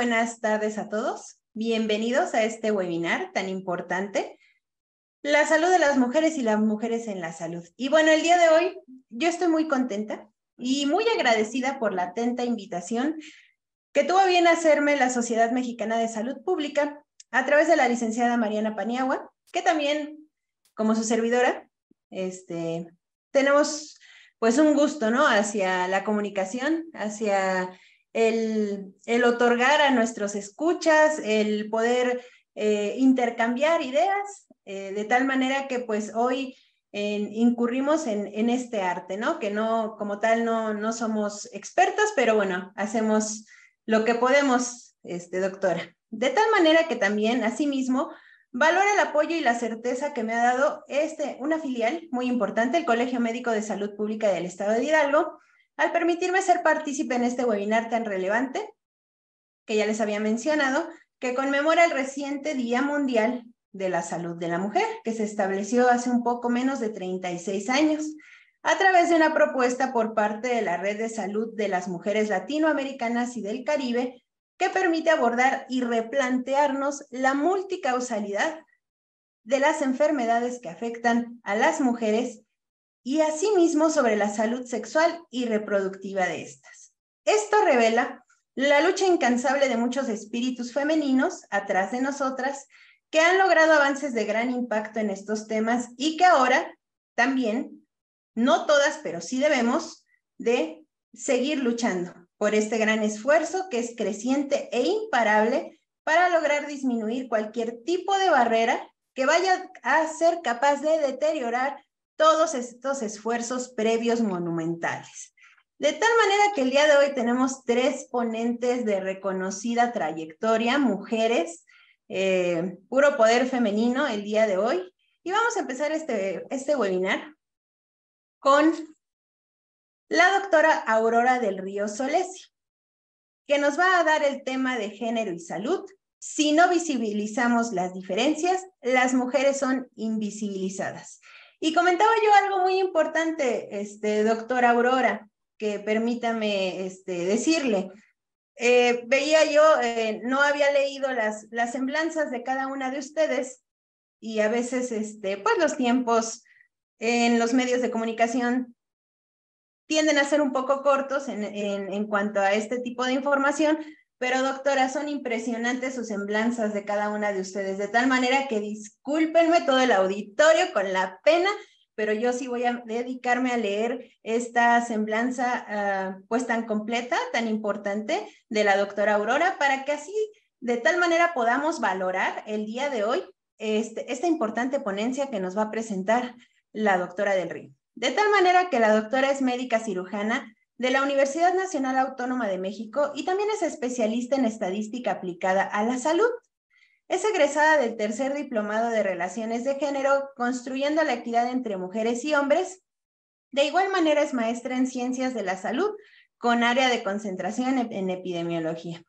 buenas tardes a todos. Bienvenidos a este webinar tan importante, la salud de las mujeres y las mujeres en la salud. Y bueno, el día de hoy yo estoy muy contenta y muy agradecida por la atenta invitación que tuvo bien hacerme la Sociedad Mexicana de Salud Pública a través de la licenciada Mariana Paniagua, que también, como su servidora, este, tenemos pues un gusto, ¿no? Hacia la comunicación, hacia el, otorgar a nuestros escuchas, el poder eh, intercambiar ideas, eh, de tal manera que pues hoy incurrimos en, este arte, ¿no? Que no, como tal, no, no somos expertos, pero bueno, hacemos lo que podemos, este, doctora. De tal manera que también, asimismo, valora el apoyo y la certeza que me ha dado este, una filial muy importante, el Colegio Médico de Salud Pública del Estado de Hidalgo, al permitirme ser partícipe en este webinar tan relevante, que ya les había mencionado, que conmemora el reciente Día Mundial de la Salud de la Mujer, que se estableció hace un poco menos de 36 años, a través de una propuesta por parte de la Red de Salud de las Mujeres Latinoamericanas y del Caribe, que permite abordar y replantearnos la multicausalidad de las enfermedades que afectan a las mujeres y asimismo sobre la salud sexual y reproductiva de estas. Esto revela la lucha incansable de muchos espíritus femeninos atrás de nosotras que han logrado avances de gran impacto en estos temas y que ahora también, no todas, pero sí debemos de seguir luchando por este gran esfuerzo que es creciente e imparable para lograr disminuir cualquier tipo de barrera que vaya a ser capaz de deteriorar todos estos esfuerzos previos monumentales. De tal manera que el día de hoy tenemos tres ponentes de reconocida trayectoria, mujeres, eh, puro poder femenino el día de hoy. Y vamos a empezar este, este webinar con la doctora Aurora del Río Solesi, que nos va a dar el tema de género y salud. Si no visibilizamos las diferencias, las mujeres son invisibilizadas. Y comentaba yo algo muy importante, este, doctor Aurora, que permítame este, decirle. Eh, veía yo, eh, no había leído las, las semblanzas de cada una de ustedes y a veces, este, pues los tiempos en los medios de comunicación tienden a ser un poco cortos en, en cuanto a este tipo de información, pero doctora, son impresionantes sus semblanzas de cada una de ustedes, de tal manera que discúlpenme todo el auditorio con la pena, pero yo sí voy a dedicarme a leer esta semblanza ah, pues tan completa, tan importante de la doctora Aurora, para que así de tal manera podamos valorar el día de hoy este, esta importante ponencia que nos va a presentar la doctora del Río. De tal manera que la doctora es médica cirujana, de la Universidad Nacional Autónoma de México y también es especialista en estadística aplicada a la salud. Es egresada del tercer diplomado de Relaciones de Género, construyendo la equidad entre mujeres y hombres. De igual manera es maestra en Ciencias de la Salud, con área de concentración en epidemiología.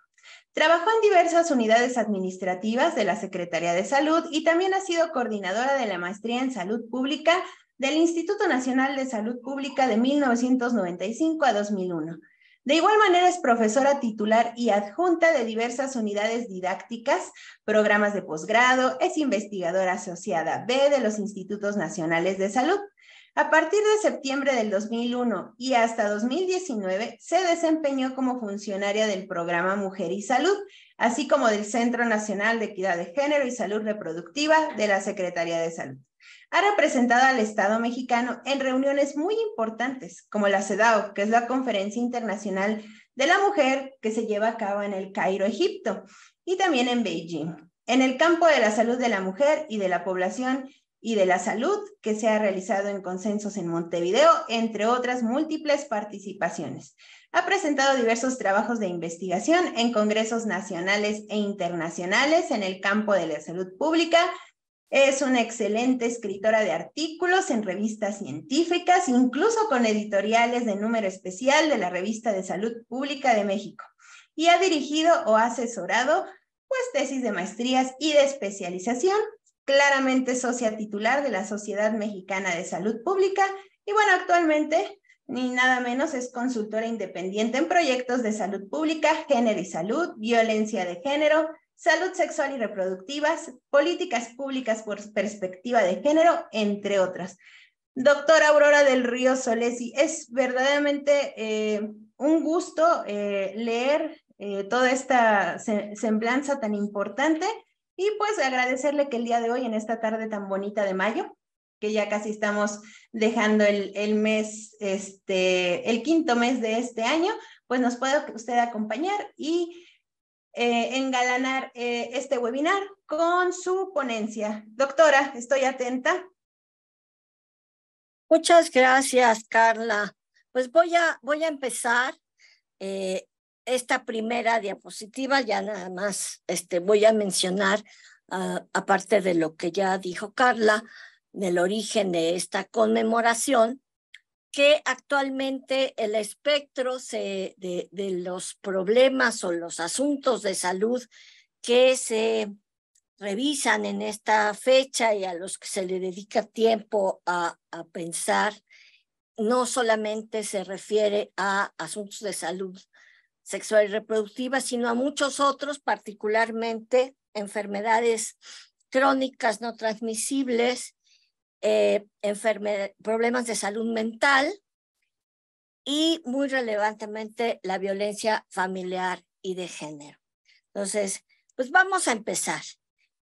Trabajó en diversas unidades administrativas de la Secretaría de Salud y también ha sido coordinadora de la maestría en salud pública del Instituto Nacional de Salud Pública de 1995 a 2001. De igual manera es profesora titular y adjunta de diversas unidades didácticas, programas de posgrado, es investigadora asociada B de los Institutos Nacionales de Salud. A partir de septiembre del 2001 y hasta 2019 se desempeñó como funcionaria del programa Mujer y Salud, así como del Centro Nacional de Equidad de Género y Salud Reproductiva de la Secretaría de Salud ha representado al Estado mexicano en reuniones muy importantes, como la CEDAW, que es la Conferencia Internacional de la Mujer que se lleva a cabo en el Cairo, Egipto, y también en Beijing. En el campo de la salud de la mujer y de la población y de la salud, que se ha realizado en consensos en Montevideo, entre otras múltiples participaciones. Ha presentado diversos trabajos de investigación en congresos nacionales e internacionales en el campo de la salud pública, es una excelente escritora de artículos en revistas científicas, incluso con editoriales de número especial de la Revista de Salud Pública de México. Y ha dirigido o asesorado pues tesis de maestrías y de especialización, claramente socia titular de la Sociedad Mexicana de Salud Pública y bueno, actualmente ni nada menos es consultora independiente en proyectos de salud pública, género y salud, violencia de género, salud sexual y reproductivas, políticas públicas por perspectiva de género, entre otras. Doctora Aurora del Río Solesi, es verdaderamente eh, un gusto eh, leer eh, toda esta semblanza tan importante y pues agradecerle que el día de hoy, en esta tarde tan bonita de mayo, que ya casi estamos dejando el, mes, este, el quinto mes de este año, pues nos pueda usted acompañar y eh, engalanar eh, este webinar con su ponencia. Doctora, estoy atenta. Muchas gracias, Carla. Pues voy a, voy a empezar eh, esta primera diapositiva. Ya nada más este, voy a mencionar, ah, aparte de lo que ya dijo Carla, del origen de esta conmemoración, que actualmente el espectro de, los problemas o los asuntos de salud que se revisan en esta fecha y a los que se le dedica tiempo a, a pensar, no solamente se refiere a asuntos de salud sexual y reproductiva, sino a muchos otros, particularmente enfermedades crónicas no transmisibles, eh, problemas de salud mental y muy relevantemente la violencia familiar y de género. Entonces, pues vamos a empezar.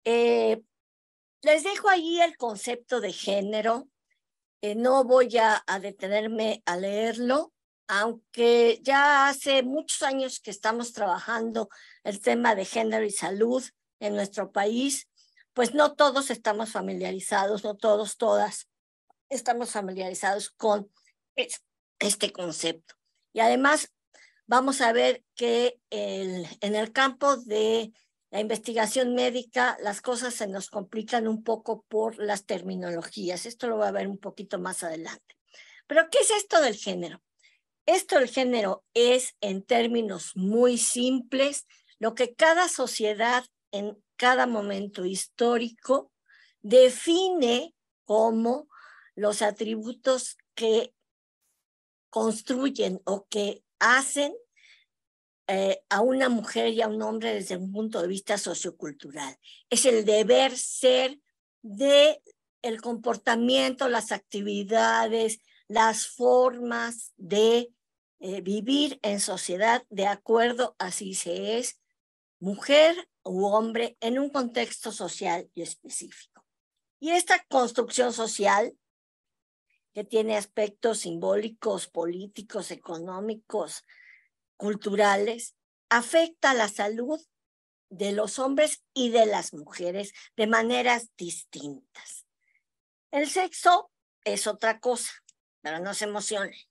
Eh, les dejo ahí el concepto de género. Eh, no voy a detenerme a leerlo, aunque ya hace muchos años que estamos trabajando el tema de género y salud en nuestro país, pues no todos estamos familiarizados, no todos, todas estamos familiarizados con este concepto. Y además vamos a ver que en el campo de la investigación médica las cosas se nos complican un poco por las terminologías. Esto lo va a ver un poquito más adelante. Pero ¿qué es esto del género? Esto del género es, en términos muy simples, lo que cada sociedad en cada momento histórico define como los atributos que construyen o que hacen eh, a una mujer y a un hombre desde un punto de vista sociocultural. Es el deber ser de el comportamiento, las actividades, las formas de eh, vivir en sociedad de acuerdo a si se es mujer u hombre en un contexto social y específico. Y esta construcción social, que tiene aspectos simbólicos, políticos, económicos, culturales, afecta la salud de los hombres y de las mujeres de maneras distintas. El sexo es otra cosa, pero no se emocione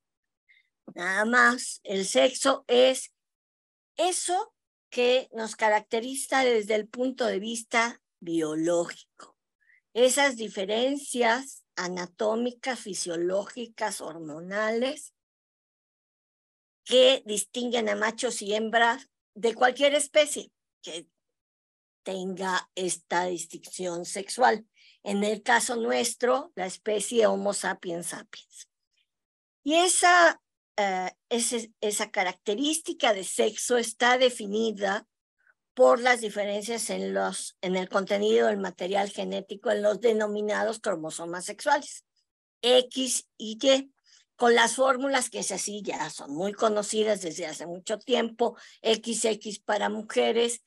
Nada más, el sexo es eso que nos caracteriza desde el punto de vista biológico. Esas diferencias anatómicas, fisiológicas, hormonales, que distinguen a machos y hembras de cualquier especie que tenga esta distinción sexual. En el caso nuestro, la especie Homo sapiens sapiens. Y esa eh, esa característica de sexo está definida por las diferencias en, los, en el contenido del material genético en los denominados cromosomas sexuales, X y Y, con las fórmulas que es así, ya son muy conocidas desde hace mucho tiempo, XX para mujeres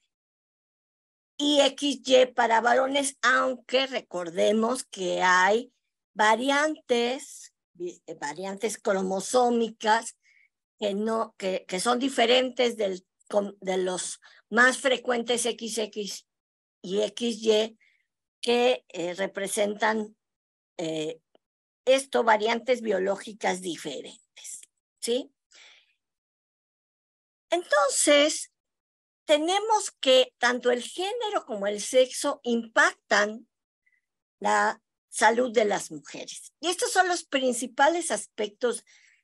y XY para varones, aunque recordemos que hay variantes eh, variantes cromosómicas que, no, que, que son diferentes del, de los más frecuentes XX y XY que eh, representan eh, esto, variantes biológicas diferentes. ¿Sí? Entonces, tenemos que tanto el género como el sexo impactan la salud de las mujeres. Y estos son los principales aspectos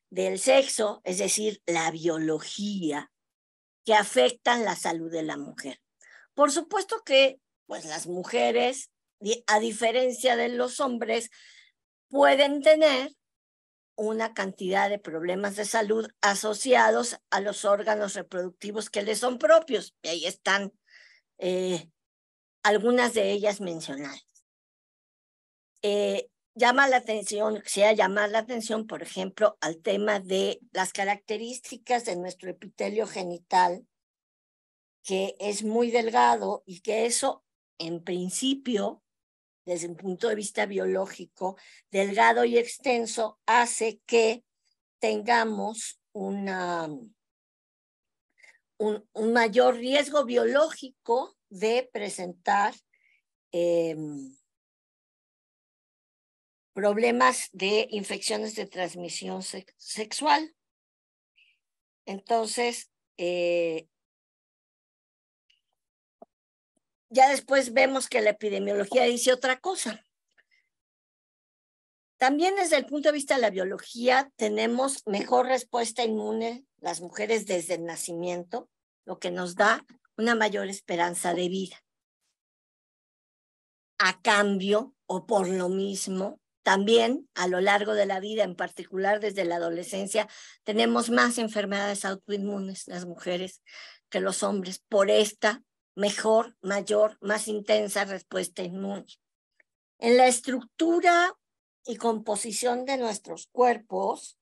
del sexo, es decir, la biología, que afectan la salud de la mujer. Por supuesto que pues, las mujeres, a diferencia de los hombres, pueden tener una cantidad de problemas de salud asociados a los órganos reproductivos que les son propios. Y ahí están eh, algunas de ellas mencionadas. Eh, llama la atención, quisiera llamar la atención, por ejemplo, al tema de las características de nuestro epitelio genital, que es muy delgado y que eso, en principio, desde un punto de vista biológico, delgado y extenso, hace que tengamos una, un, mayor riesgo biológico de presentar em, problemas de infecciones de transmisión sexual. Entonces, eh, ya después vemos que la epidemiología dice otra cosa. También desde el punto de vista de la biología tenemos mejor respuesta inmune las mujeres desde el nacimiento, lo que nos da una mayor esperanza de vida. A cambio o por lo mismo, también a lo largo de la vida, en particular desde la adolescencia, tenemos más enfermedades autoinmunes las mujeres que los hombres por esta mejor, mayor, más intensa respuesta inmune. En la estructura y composición de nuestros cuerpos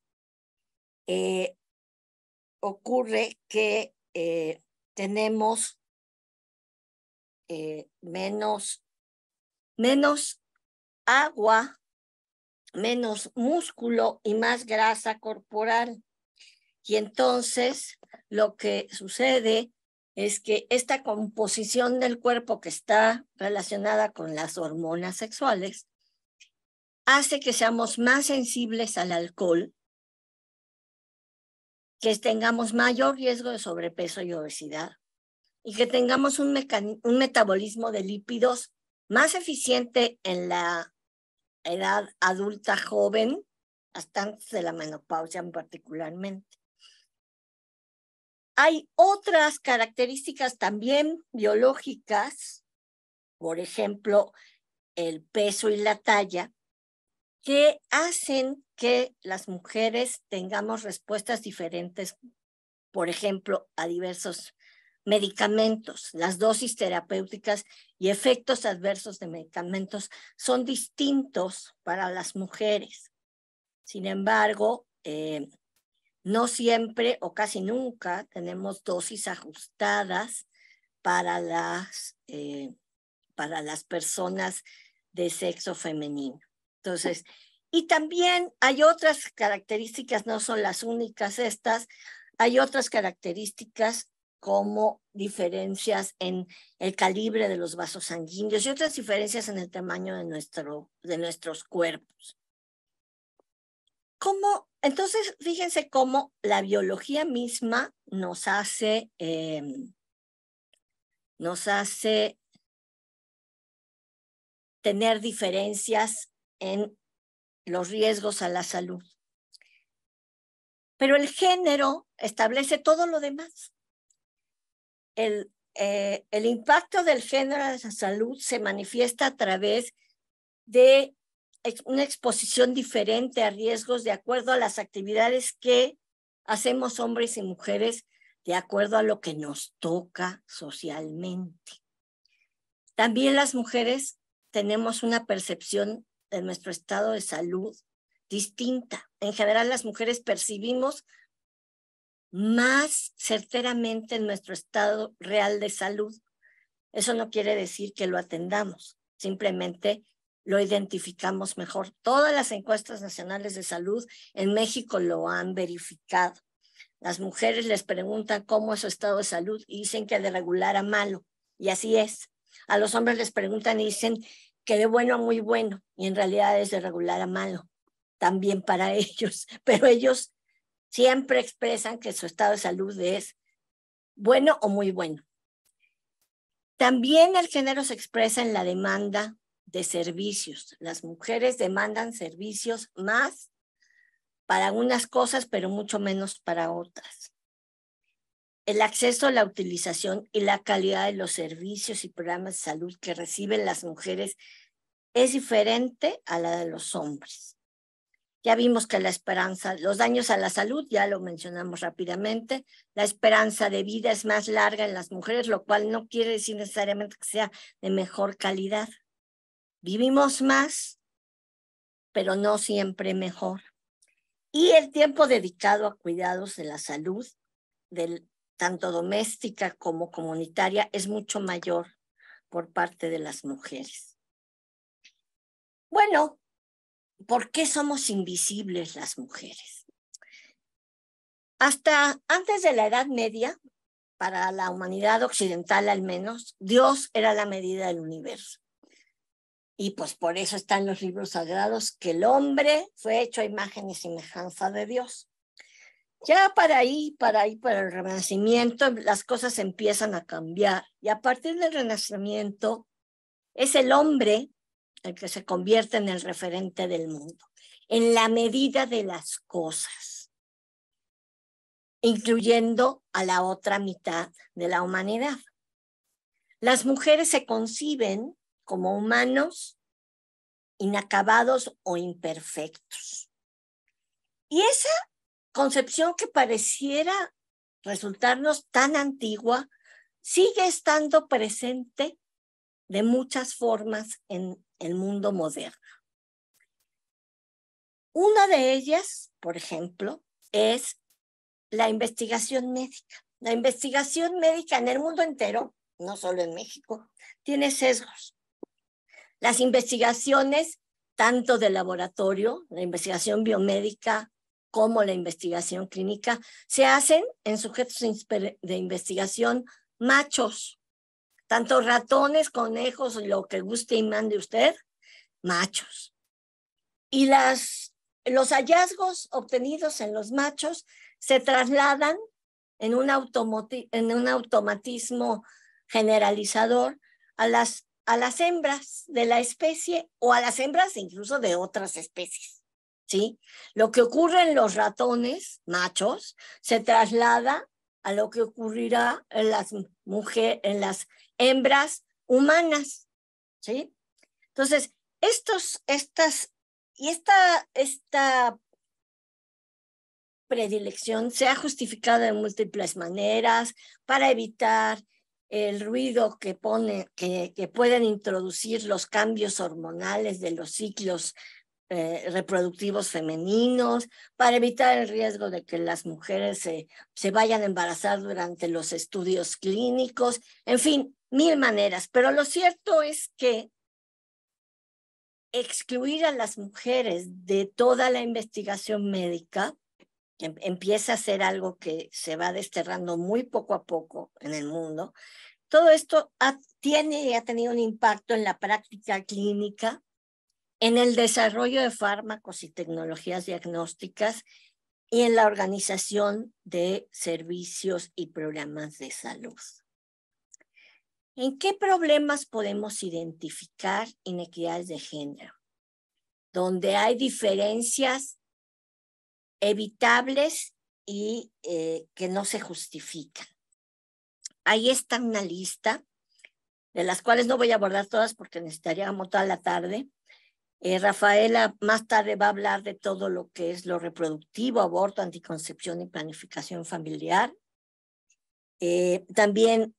eh, ocurre que eh, tenemos eh, menos, menos agua menos músculo y más grasa corporal. Y entonces lo que sucede es que esta composición del cuerpo que está relacionada con las hormonas sexuales hace que seamos más sensibles al alcohol, que tengamos mayor riesgo de sobrepeso y obesidad y que tengamos un, un metabolismo de lípidos más eficiente en la edad adulta joven, hasta antes de la menopausia particularmente. Hay otras características también biológicas, por ejemplo, el peso y la talla, que hacen que las mujeres tengamos respuestas diferentes, por ejemplo, a diversos medicamentos, las dosis terapéuticas y efectos adversos de medicamentos son distintos para las mujeres. Sin embargo, eh, no siempre o casi nunca tenemos dosis ajustadas para las, eh, para las personas de sexo femenino. Entonces, y también hay otras características, no son las únicas estas, hay otras características como diferencias en el calibre de los vasos sanguíneos y otras diferencias en el tamaño de, nuestro, de nuestros cuerpos. Entonces, fíjense cómo la biología misma nos hace, eh, nos hace tener diferencias en los riesgos a la salud. Pero el género establece todo lo demás. Eh, el, impacto del género en la salud se manifiesta a través de una exposición diferente a riesgos de acuerdo a las actividades que hacemos hombres y mujeres de acuerdo a lo que nos toca socialmente. También las mujeres tenemos una percepción de nuestro estado de salud distinta. En general las mujeres percibimos más certeramente en nuestro estado real de salud. Eso no quiere decir que lo atendamos, simplemente lo identificamos mejor. Todas las encuestas nacionales de salud en México lo han verificado. Las mujeres les preguntan cómo es su estado de salud y dicen que de regular a malo, y así es. A los hombres les preguntan y dicen que de bueno a muy bueno, y en realidad es de regular a malo, también para ellos, pero ellos siempre expresan que su estado de salud es bueno o muy bueno. También el género se expresa en la demanda de servicios. Las mujeres demandan servicios más para unas cosas, pero mucho menos para otras. El acceso a la utilización y la calidad de los servicios y programas de salud que reciben las mujeres es diferente a la de los hombres. Ya vimos que la esperanza, los daños a la salud, ya lo mencionamos rápidamente, la esperanza de vida es más larga en las mujeres, lo cual no quiere decir necesariamente que sea de mejor calidad. Vivimos más, pero no siempre mejor. Y el tiempo dedicado a cuidados de la salud, del, tanto doméstica como comunitaria, es mucho mayor por parte de las mujeres. Bueno, ¿por qué somos invisibles las mujeres? Hasta antes de la Edad Media, para la humanidad occidental al menos, Dios era la medida del universo. Y pues por eso están los libros sagrados que el hombre fue hecho a imagen y semejanza de Dios. Ya para ahí, para ahí, para el Renacimiento, las cosas empiezan a cambiar. Y a partir del Renacimiento, es el hombre el que se convierte en el referente del mundo, en la medida de las cosas, incluyendo a la otra mitad de la humanidad. Las mujeres se conciben como humanos inacabados o imperfectos. Y esa concepción que pareciera resultarnos tan antigua sigue estando presente de muchas formas en el mundo moderno. Una de ellas, por ejemplo, es la investigación médica. La investigación médica en el mundo entero, no solo en México, tiene sesgos. Las investigaciones, tanto de laboratorio, la investigación biomédica, como la investigación clínica, se hacen en sujetos de investigación machos, tanto ratones, conejos, lo que guste y mande usted, machos. Y las, los hallazgos obtenidos en los machos se trasladan en un, en un automatismo generalizador a las, a las hembras de la especie o a las hembras incluso de otras especies. ¿sí? Lo que ocurre en los ratones machos se traslada a lo que ocurrirá en las mujeres, en las hembras humanas, ¿sí? Entonces, estos, estas, y esta, esta predilección se ha justificado de múltiples maneras para evitar el ruido que, pone, que, que pueden introducir los cambios hormonales de los ciclos eh, reproductivos femeninos, para evitar el riesgo de que las mujeres se, se vayan a embarazar durante los estudios clínicos. En fin, mil maneras, pero lo cierto es que excluir a las mujeres de toda la investigación médica em, empieza a ser algo que se va desterrando muy poco a poco en el mundo. Todo esto tiene y ha tenido un impacto en la práctica clínica, en el desarrollo de fármacos y tecnologías diagnósticas y en la organización de servicios y programas de salud. ¿En qué problemas podemos identificar inequidades de género? Donde hay diferencias evitables y eh, que no se justifican. Ahí está una lista, de las cuales no voy a abordar todas porque necesitaríamos toda la tarde. Eh, Rafaela más tarde va a hablar de todo lo que es lo reproductivo, aborto, anticoncepción y planificación familiar. Eh, también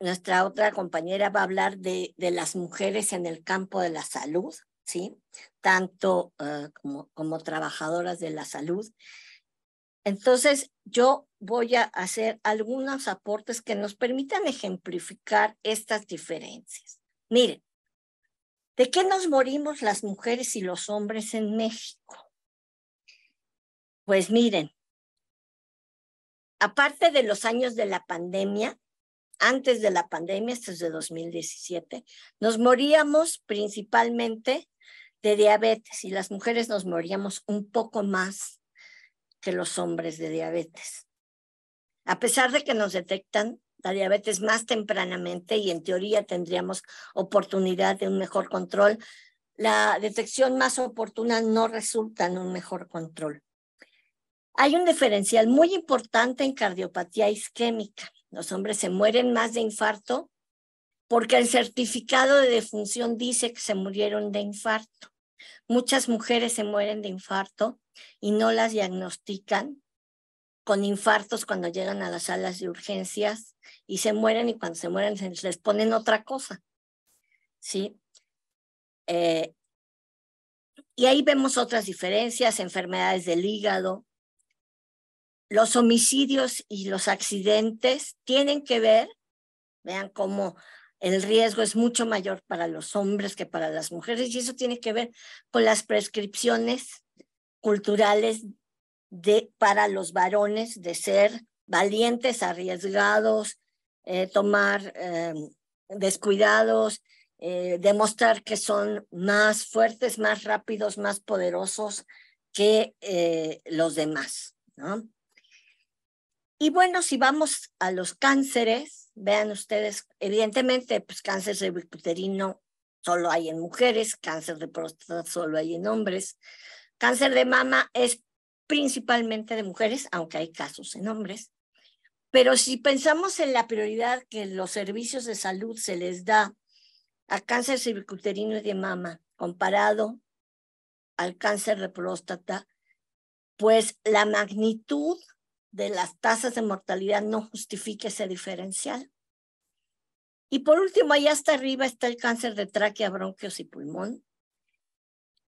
nuestra otra compañera va a hablar de, las mujeres en el campo de la salud, ¿sí? Tanto eh, como, como, trabajadoras de la salud. Entonces, yo voy a hacer algunos aportes que nos permitan ejemplificar estas diferencias. Miren, ¿de qué nos morimos las mujeres y los hombres en México? Pues miren, aparte de los años de la pandemia, antes de la pandemia, esto es de 2017, nos moríamos principalmente de diabetes y las mujeres nos moríamos un poco más que los hombres de diabetes. A pesar de que nos detectan la diabetes más tempranamente y en teoría tendríamos oportunidad de un mejor control, la detección más oportuna no resulta en un mejor control. Hay un diferencial muy importante en cardiopatía isquémica los hombres se mueren más de infarto porque el certificado de defunción dice que se murieron de infarto. Muchas mujeres se mueren de infarto y no las diagnostican con infartos cuando llegan a las salas de urgencias y se mueren y cuando se mueren se les ponen otra cosa. ¿Sí? Eh, y ahí vemos otras diferencias, enfermedades del hígado, los homicidios y los accidentes tienen que ver, vean cómo el riesgo es mucho mayor para los hombres que para las mujeres y eso tiene que ver con las prescripciones culturales de, para los varones de ser valientes, arriesgados, eh, tomar eh, descuidados, eh, demostrar que son más fuertes, más rápidos, más poderosos que los demás. ¿no? Y bueno, si vamos a los cánceres, vean ustedes, evidentemente, pues cáncer cervicuterino solo hay en mujeres, cáncer de próstata solo hay en hombres, cáncer de mama es principalmente de mujeres, aunque hay casos en hombres. Pero si pensamos en la prioridad que los servicios de salud se les da a cáncer cervicuterino y de mama comparado al cáncer de próstata, pues la magnitud de las tasas de mortalidad no justifique ese diferencial. Y por último, allá hasta arriba está el cáncer de tráquea, bronquios y pulmón.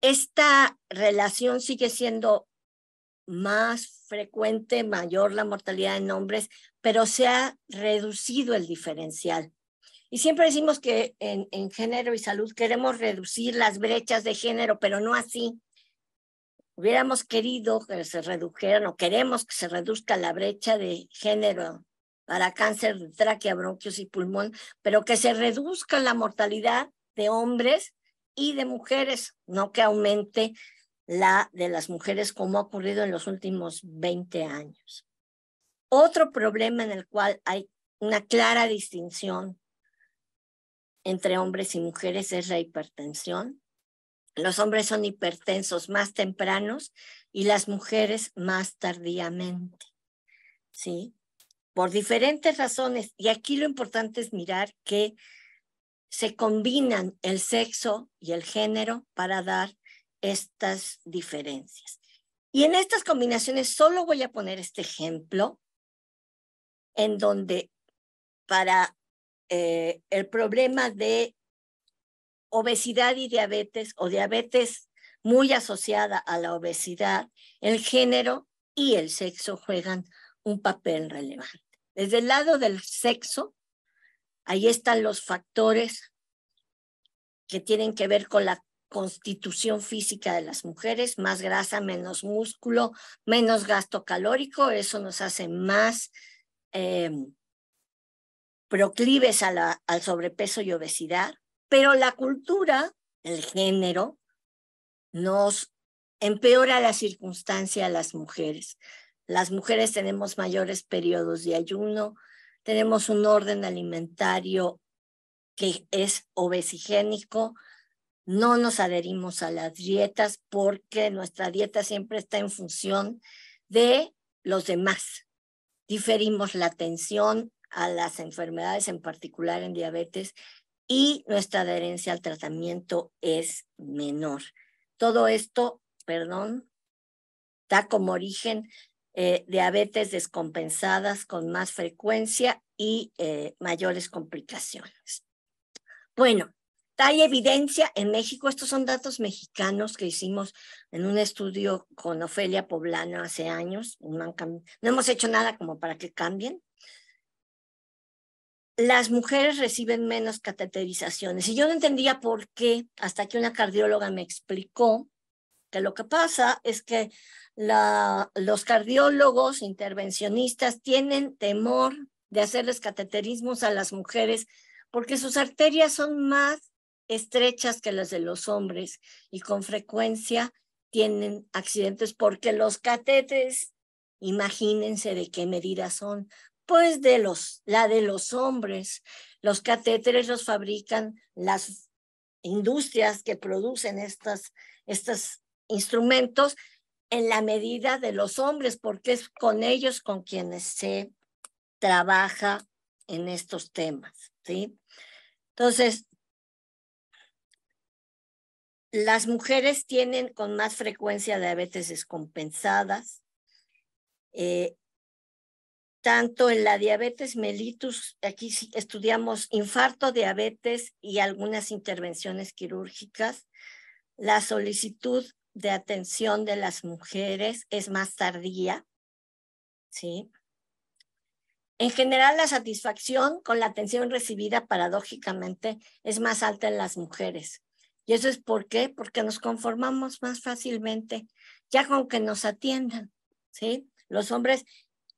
Esta relación sigue siendo más frecuente, mayor la mortalidad en hombres, pero se ha reducido el diferencial. Y siempre decimos que en género y salud queremos reducir las brechas de género, pero no así. Hubiéramos querido que se redujeran o queremos que se reduzca la brecha de género para cáncer de tráquea, bronquios y pulmón, pero que se reduzca la mortalidad de hombres y de mujeres, no que aumente la de las mujeres como ha ocurrido en los últimos 20 años. Otro problema en el cual hay una clara distinción entre hombres y mujeres es la hipertensión, los hombres son hipertensos más tempranos y las mujeres más tardíamente. ¿Sí? Por diferentes razones. Y aquí lo importante es mirar que se combinan el sexo y el género para dar estas diferencias. Y en estas combinaciones solo voy a poner este ejemplo en donde para eh, el problema de obesidad y diabetes o diabetes muy asociada a la obesidad, el género y el sexo juegan un papel relevante. Desde el lado del sexo, ahí están los factores que tienen que ver con la constitución física de las mujeres, más grasa, menos músculo, menos gasto calórico, eso nos hace más eh, proclives al sobrepeso y obesidad. Pero la cultura, el género, nos empeora la circunstancia a las mujeres. Las mujeres tenemos mayores periodos de ayuno, tenemos un orden alimentario que es obesigénico, no nos adherimos a las dietas porque nuestra dieta siempre está en función de los demás. Diferimos la atención a las enfermedades, en particular en diabetes, y nuestra adherencia al tratamiento es menor. Todo esto, perdón, da como origen eh, diabetes descompensadas con más frecuencia y eh, mayores complicaciones. Bueno, hay evidencia en México, estos son datos mexicanos que hicimos en un estudio con Ofelia Poblano hace años, no hemos hecho nada como para que cambien, las mujeres reciben menos cateterizaciones. Y yo no entendía por qué, hasta que una cardióloga me explicó que lo que pasa es que los cardiólogos intervencionistas tienen temor de hacerles cateterismos a las mujeres porque sus arterias son más estrechas que las de los hombres y con frecuencia tienen accidentes porque los catetes, imagínense de qué medida son, pues de los, la de los hombres. Los catéteres los fabrican las industrias que producen estas, estos instrumentos en la medida de los hombres, porque es con ellos con quienes se trabaja en estos temas, ¿sí? Entonces, las mujeres tienen con más frecuencia diabetes descompensadas, eh, tanto en la diabetes mellitus, aquí estudiamos infarto, diabetes y algunas intervenciones quirúrgicas. La solicitud de atención de las mujeres es más tardía, ¿sí? En general, la satisfacción con la atención recibida paradójicamente es más alta en las mujeres. ¿Y eso es por qué? Porque nos conformamos más fácilmente, ya con que nos atiendan, ¿sí? Los hombres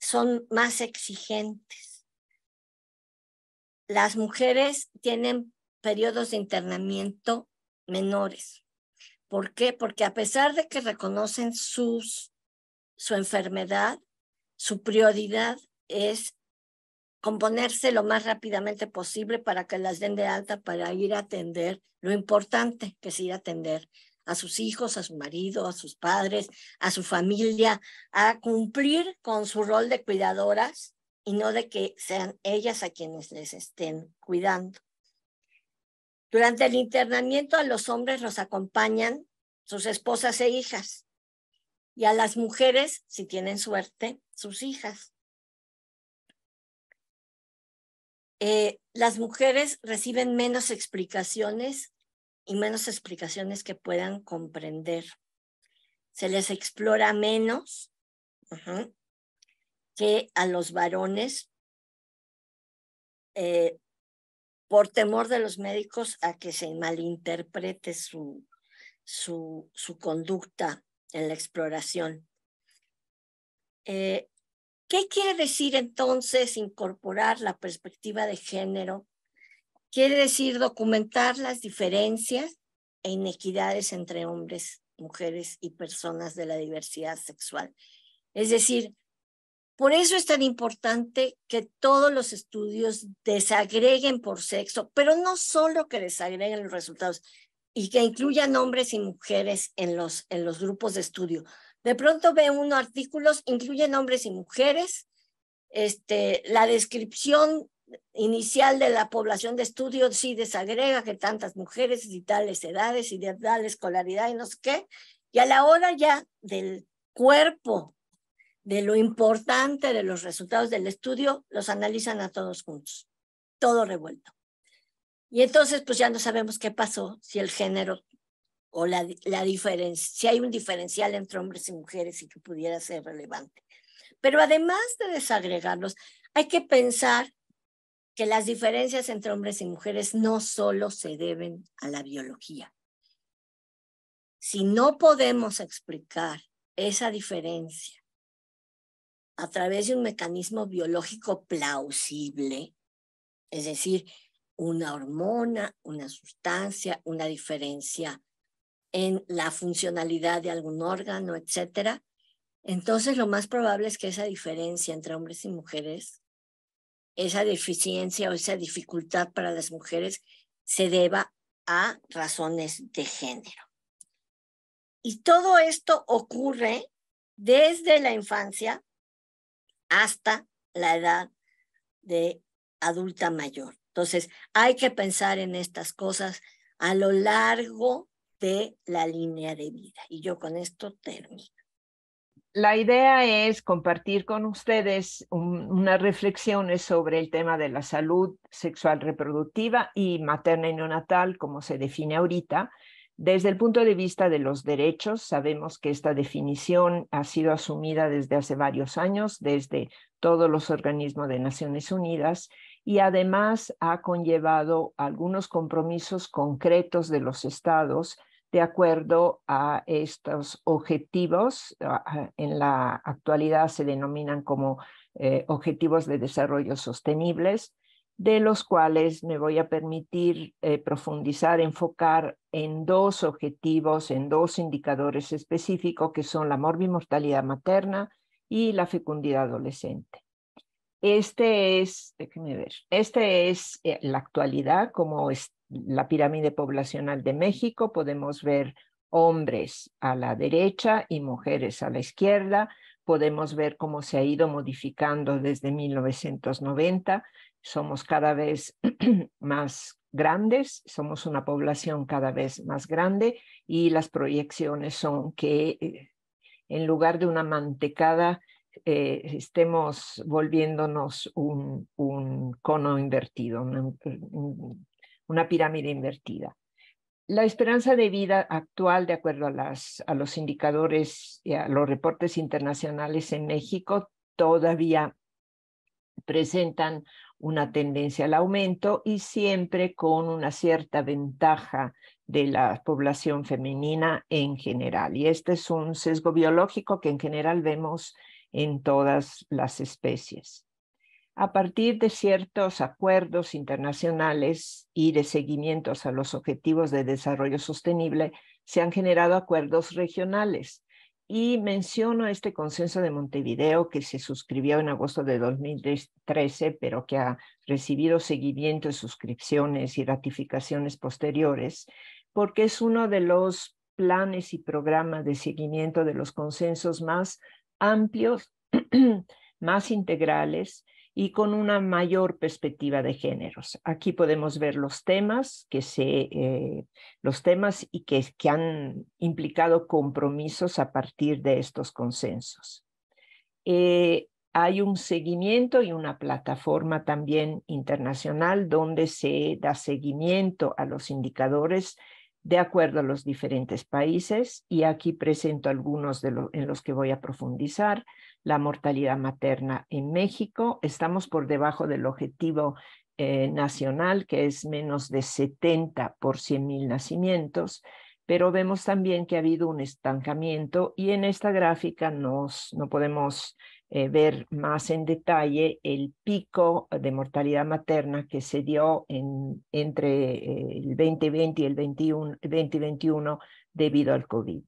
son más exigentes. Las mujeres tienen periodos de internamiento menores. ¿Por qué? Porque a pesar de que reconocen sus, su enfermedad, su prioridad es componerse lo más rápidamente posible para que las den de alta para ir a atender lo importante que es ir a atender a sus hijos, a su marido, a sus padres, a su familia, a cumplir con su rol de cuidadoras y no de que sean ellas a quienes les estén cuidando. Durante el internamiento a los hombres los acompañan sus esposas e hijas y a las mujeres, si tienen suerte, sus hijas. Eh, las mujeres reciben menos explicaciones y menos explicaciones que puedan comprender. Se les explora menos que a los varones eh, por temor de los médicos a que se malinterprete su, su, conducta en la exploración. Eh, ¿Qué quiere decir entonces incorporar la perspectiva de género Quiere decir documentar las diferencias e inequidades entre hombres, mujeres y personas de la diversidad sexual. Es decir, por eso es tan importante que todos los estudios desagreguen por sexo, pero no solo que desagreguen los resultados y que incluyan hombres y mujeres en los, en los grupos de estudio. De pronto ve uno artículos, incluyen hombres y mujeres, este, la descripción inicial de la población de estudio sí desagrega que tantas mujeres y tales edades y de tal escolaridad y no sé qué, y a la hora ya del cuerpo, de lo importante de los resultados del estudio, los analizan a todos juntos, todo revuelto. Y entonces pues ya no sabemos qué pasó, si el género o la, la diferencia, si hay un diferencial entre hombres y mujeres y que pudiera ser relevante. Pero además de desagregarlos, hay que pensar que las diferencias entre hombres y mujeres no solo se deben a la biología. Si no podemos explicar esa diferencia a través de un mecanismo biológico plausible, es decir, una hormona, una sustancia, una diferencia en la funcionalidad de algún órgano, etcétera, entonces lo más probable es que esa diferencia entre hombres y mujeres esa deficiencia o esa dificultad para las mujeres se deba a razones de género. Y todo esto ocurre desde la infancia hasta la edad de adulta mayor. Entonces, hay que pensar en estas cosas a lo largo de la línea de vida. Y yo con esto termino la idea es compartir con ustedes unas reflexiones sobre el tema de la salud sexual reproductiva y materna y neonatal, como se define ahorita. Desde el punto de vista de los derechos, sabemos que esta definición ha sido asumida desde hace varios años, desde todos los organismos de Naciones Unidas, y además ha conllevado algunos compromisos concretos de los estados de acuerdo a estos objetivos. En la actualidad se denominan como eh, Objetivos de Desarrollo Sostenibles, de los cuales me voy a permitir eh, profundizar, enfocar en dos objetivos, en dos indicadores específicos, que son la morbimortalidad materna y la fecundidad adolescente. Este es, déjenme ver, este es eh, la actualidad, como está la pirámide poblacional de México, podemos ver hombres a la derecha y mujeres a la izquierda. Podemos ver cómo se ha ido modificando desde 1990. Somos cada vez más grandes, somos una población cada vez más grande y las proyecciones son que eh, en lugar de una mantecada eh, estemos volviéndonos un, cono invertido, una pirámide invertida. La esperanza de vida actual, de acuerdo a, los indicadores y a los reportes internacionales en México, todavía presentan una tendencia al aumento y siempre con una cierta ventaja de la población femenina en general. Y este es un sesgo biológico que en general vemos en todas las especies a partir de ciertos acuerdos internacionales y de seguimientos a los objetivos de desarrollo sostenible, se han generado acuerdos regionales. Y menciono este consenso de Montevideo que se suscribió en agosto de 2013, pero que ha recibido seguimiento, suscripciones y ratificaciones posteriores, porque es uno de los planes y programas de seguimiento de los consensos más amplios, más integrales y con una mayor perspectiva de géneros. Aquí podemos ver los temas que se eh, los temas y que, han implicado compromisos a partir de estos consensos. Eh, hay un seguimiento y una plataforma también internacional donde se da seguimiento a los indicadores de acuerdo a los diferentes países y aquí presento algunos de en los que voy a profundizar. La mortalidad materna en México, estamos por debajo del objetivo eh, nacional que es menos de 70 por 100 mil nacimientos, pero vemos también que ha habido un estancamiento y en esta gráfica nos, no podemos eh, ver más en detalle el pico de mortalidad materna que se dio en, entre eh, el 2020 y el 21, 2021 debido al COVID.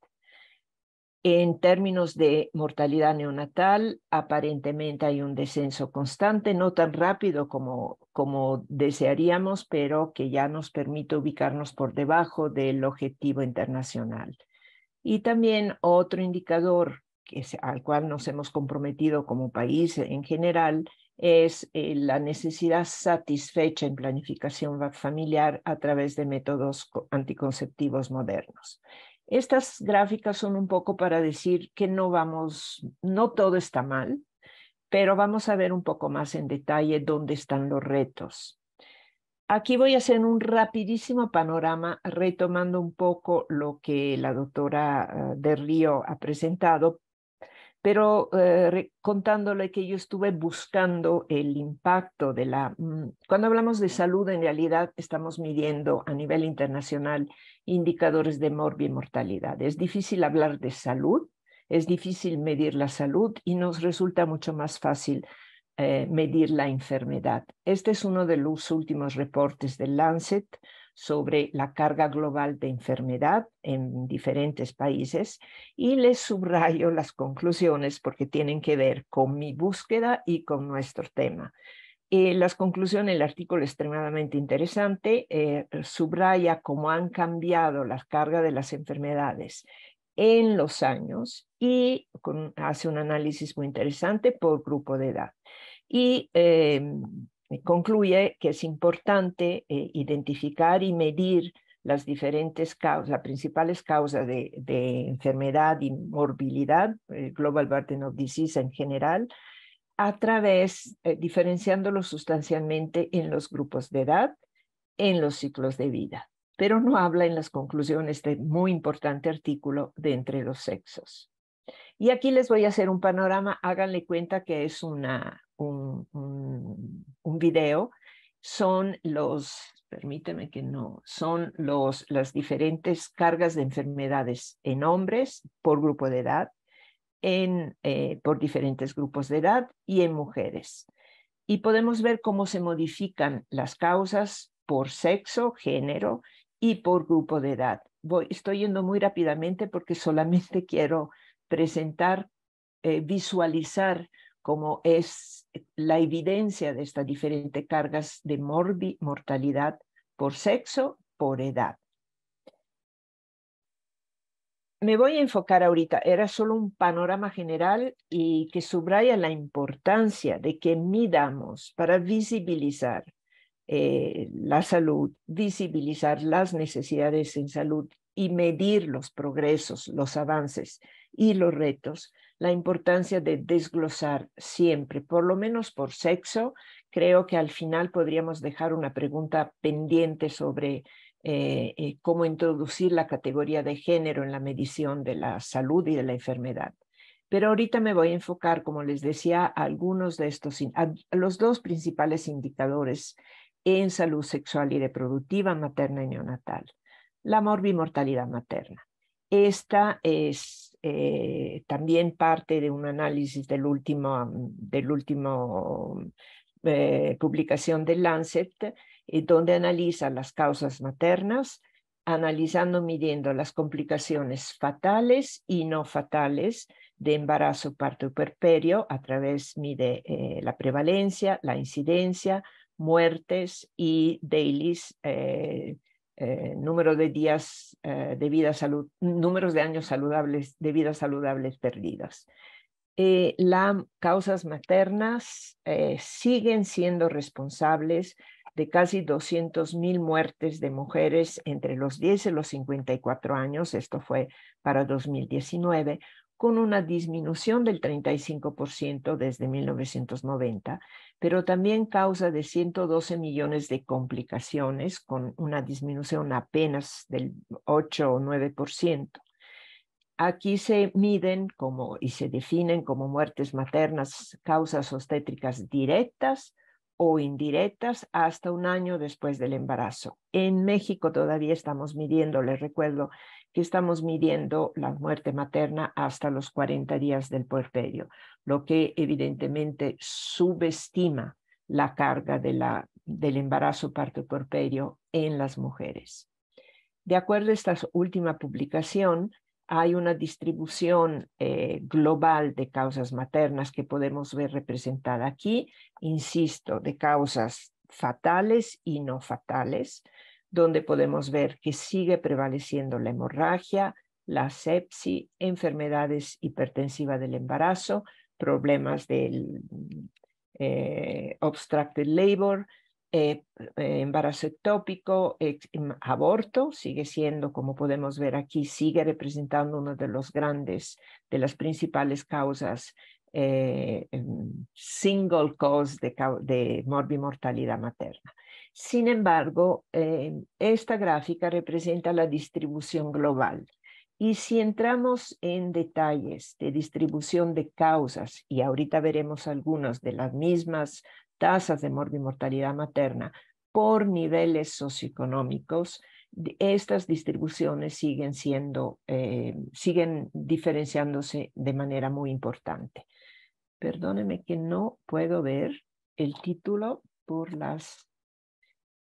En términos de mortalidad neonatal, aparentemente hay un descenso constante, no tan rápido como, como desearíamos, pero que ya nos permite ubicarnos por debajo del objetivo internacional. Y también otro indicador al cual nos hemos comprometido como país en general es eh, la necesidad satisfecha en planificación familiar a través de métodos anticonceptivos modernos. Estas gráficas son un poco para decir que no vamos, no todo está mal, pero vamos a ver un poco más en detalle dónde están los retos. Aquí voy a hacer un rapidísimo panorama retomando un poco lo que la doctora eh, de Río ha presentado, pero eh, contándole que yo estuve buscando el impacto de la... Mm, cuando hablamos de salud, en realidad estamos midiendo a nivel internacional indicadores de mortalidad. Es difícil hablar de salud, es difícil medir la salud y nos resulta mucho más fácil eh, medir la enfermedad. Este es uno de los últimos reportes del Lancet, sobre la carga global de enfermedad en diferentes países y les subrayo las conclusiones porque tienen que ver con mi búsqueda y con nuestro tema. Eh, las conclusiones, del artículo es extremadamente interesante, eh, subraya cómo han cambiado la carga de las enfermedades en los años y hace un análisis muy interesante por grupo de edad. Y em, concluye que es importante eh, identificar y medir las diferentes causas, las principales causas de, enfermedad y morbilidad, eh, Global Burden of Disease en general, a través, eh, diferenciándolo sustancialmente en los grupos de edad, en los ciclos de vida, pero no habla en las conclusiones de muy importante artículo de entre los sexos. Y aquí les voy a hacer un panorama, háganle cuenta que es una, un, un, video son los, permíteme que no, son los, las diferentes cargas de enfermedades en hombres por grupo de edad, en, eh, por diferentes grupos de edad y en mujeres. Y podemos ver cómo se modifican las causas por sexo, género y por grupo de edad. Voy, estoy yendo muy rápidamente porque solamente quiero presentar, eh, visualizar como es la evidencia de estas diferentes cargas de morbi mortalidad por sexo, por edad. Me voy a enfocar ahorita, era solo un panorama general y que subraya la importancia de que midamos para visibilizar eh, la salud, visibilizar las necesidades en salud y medir los progresos, los avances y los retos la importancia de desglosar siempre, por lo menos por sexo. Creo que al final podríamos dejar una pregunta pendiente sobre eh, eh, cómo introducir la categoría de género en la medición de la salud y de la enfermedad. Pero ahorita me voy a enfocar, como les decía, a algunos de estos, a los dos principales indicadores en salud sexual y reproductiva materna y neonatal. La morbimortalidad materna. Esta es eh, también parte de un análisis del último, del último eh, publicación del Lancet, eh, donde analiza las causas maternas, analizando, midiendo las complicaciones fatales y no fatales de embarazo, parto y puerperio, a través mide la prevalencia, la incidencia, muertes y dailies eh, número de días eh, de vida salud, números de años saludables de vida saludables perdidas. Eh, las causas maternas eh, siguen siendo responsables de casi 200.000 muertes de mujeres entre los 10 y los 54 años, esto fue para 2019, con una disminución del 35% desde 1990 pero también causa de 112 millones de complicaciones con una disminución apenas del 8 o 9%. Aquí se miden como, y se definen como muertes maternas causas obstétricas directas o indirectas hasta un año después del embarazo. En México todavía estamos midiendo, les recuerdo, que estamos midiendo la muerte materna hasta los 40 días del puerperio, lo que evidentemente subestima la carga del embarazo parto puerperio en las mujeres. De acuerdo a esta última publicación, hay una distribución eh, global de causas maternas que podemos ver representada aquí, insisto, de causas fatales y no fatales, donde podemos ver que sigue prevaleciendo la hemorragia, la sepsis, enfermedades hipertensivas del embarazo, problemas del eh, obstructed labor, eh, eh, embarazo ectópico, em, aborto, sigue siendo, como podemos ver aquí, sigue representando una de los grandes, de las principales causas eh, single cause de, morbimortalidad materna. Sin embargo, eh, esta gráfica representa la distribución global. Y si entramos en detalles de distribución de causas, y ahorita veremos algunas de las mismas tasas de morbimortalidad materna por niveles socioeconómicos, estas distribuciones siguen siendo, eh, siguen diferenciándose de manera muy importante. Perdóneme que no puedo ver el título por las...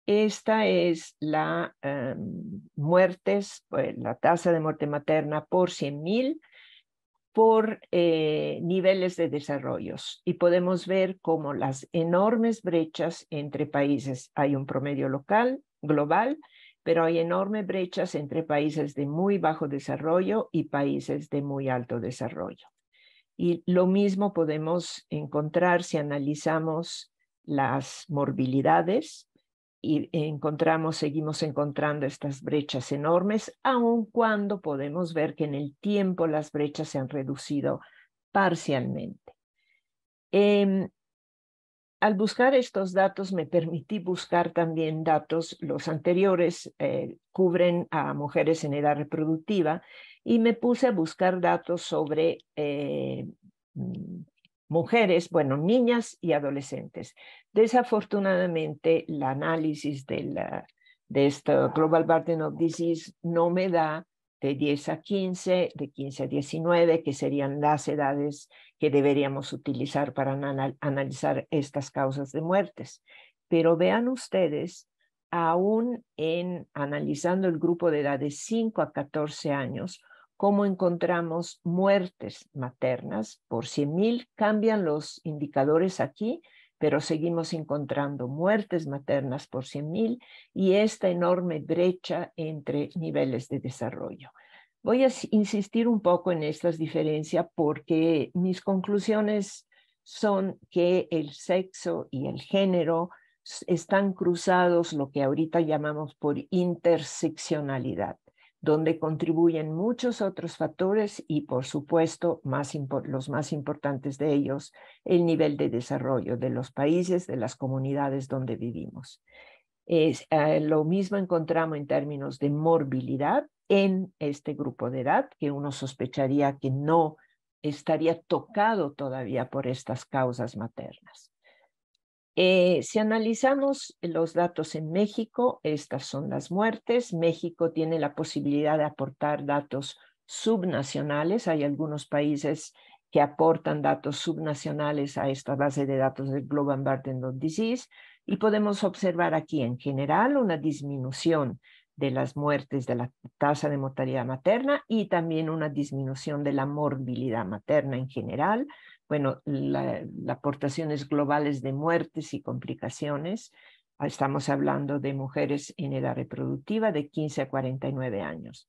Esta es la em, muertes, eh, la tasa de muerte materna por 100.000 por eh, niveles de desarrollos y podemos ver cómo las enormes brechas entre países, hay un promedio local, global, pero hay enormes brechas entre países de muy bajo desarrollo y países de muy alto desarrollo. Y lo mismo podemos encontrar si analizamos las morbilidades y encontramos, seguimos encontrando estas brechas enormes, aun cuando podemos ver que en el tiempo las brechas se han reducido parcialmente. Em, al buscar estos datos me permití buscar también datos, los anteriores eh, cubren a mujeres en edad reproductiva y me puse a buscar datos sobre eh, mm, mujeres, bueno, niñas y adolescentes. Desafortunadamente, el análisis de, de esta Global Burden of Disease no me da de 10 a 15, de 15 a 19, que serían las edades que deberíamos utilizar para analizar estas causas de muertes. Pero vean ustedes, aún en analizando el grupo de de 5 a 14 años, cómo encontramos muertes maternas por 100.000. Cambian los indicadores aquí, pero seguimos encontrando muertes maternas por 100.000 y esta enorme brecha entre niveles de desarrollo. Voy a insistir un poco en estas diferencias porque mis conclusiones son que el sexo y el género están cruzados, lo que ahorita llamamos por interseccionalidad donde contribuyen muchos otros factores y, por supuesto, los más importantes de ellos, el nivel de desarrollo de los países, de las comunidades donde vivimos. Eh, lo mismo encontramos en términos de morbilidad en este grupo de edad, que uno sospecharía que no estaría tocado todavía por estas causas maternas. Eh, si analizamos los datos en México, estas son las muertes. México tiene la posibilidad de aportar datos subnacionales. Hay algunos países que aportan datos subnacionales a esta base de datos del Global of Disease y podemos observar aquí en general una disminución de las muertes de la tasa de mortalidad materna y también una disminución de la morbilidad materna en general bueno, las aportaciones globales de muertes y complicaciones. Ah, estamos hablando de mujeres en edad reproductiva de 15 a 49 años.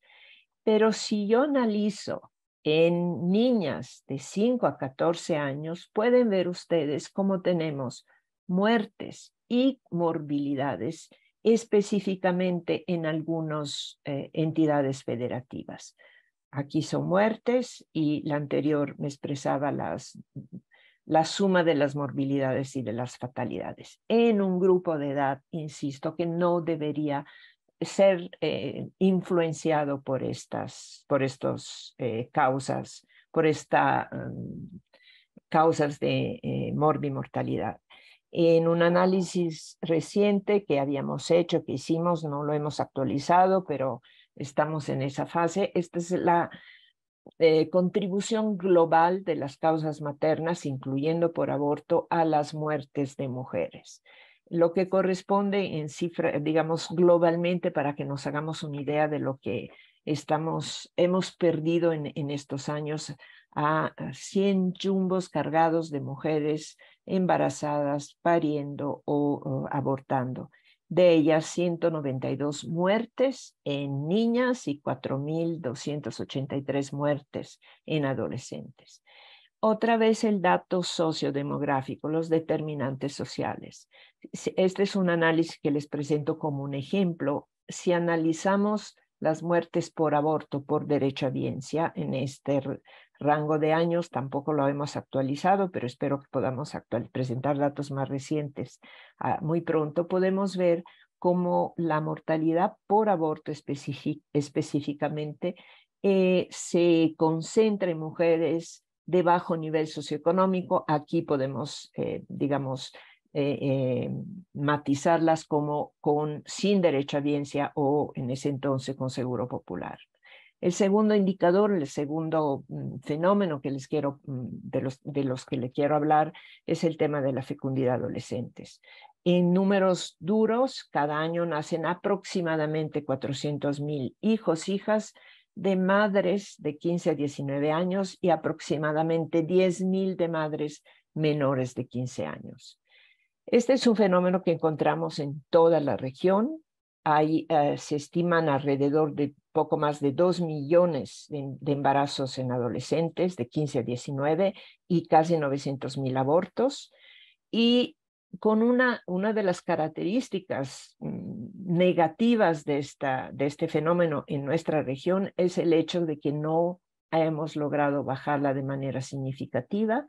Pero si yo analizo en niñas de 5 a 14 años, pueden ver ustedes cómo tenemos muertes y morbilidades específicamente en algunas eh, entidades federativas aquí son muertes y la anterior me expresaba la suma de las morbilidades y de las fatalidades en un grupo de edad, insisto, que no debería ser eh, influenciado por estas por estos eh, causas, por estas um, causas de eh, morbi-mortalidad. En un análisis reciente que habíamos hecho, que hicimos, no lo hemos actualizado, pero Estamos en esa fase. Esta es la eh, contribución global de las causas maternas, incluyendo por aborto, a las muertes de mujeres. Lo que corresponde en cifra, digamos, globalmente, para que nos hagamos una idea de lo que estamos, hemos perdido en, estos años a 100 chumbos cargados de mujeres embarazadas, pariendo o abortando. De ellas, 192 muertes en niñas y 4.283 muertes en adolescentes. Otra vez el dato sociodemográfico, los determinantes sociales. Este es un análisis que les presento como un ejemplo. Si analizamos las muertes por aborto por derecho a viencia en este rango de años tampoco lo hemos actualizado, pero espero que podamos presentar datos más recientes. Ah, muy pronto podemos ver cómo la mortalidad por aborto específicamente eh, se concentra en mujeres de bajo nivel socioeconómico. Aquí podemos, eh, digamos, eh, matizarlas como con sin derecho a audiencia o en ese entonces con seguro popular. El segundo indicador, el segundo mm, fenómeno que les quiero, mm, de, los, que le quiero hablar es el tema de la fecundidad adolescentes. En números duros, cada año nacen aproximadamente 400 mil hijos, hijas de madres de 15 a 19 años y aproximadamente 10 mil de madres menores de 15 años. Este es un fenómeno que encontramos en toda la región. Eh, se estiman alrededor de poco más de 2 millones de, embarazos en adolescentes de 15 a 19 y casi 900 mil abortos. Y con una, una de las características mm, negativas de, esta, de este fenómeno en nuestra región es el hecho de que no hemos logrado bajarla de manera significativa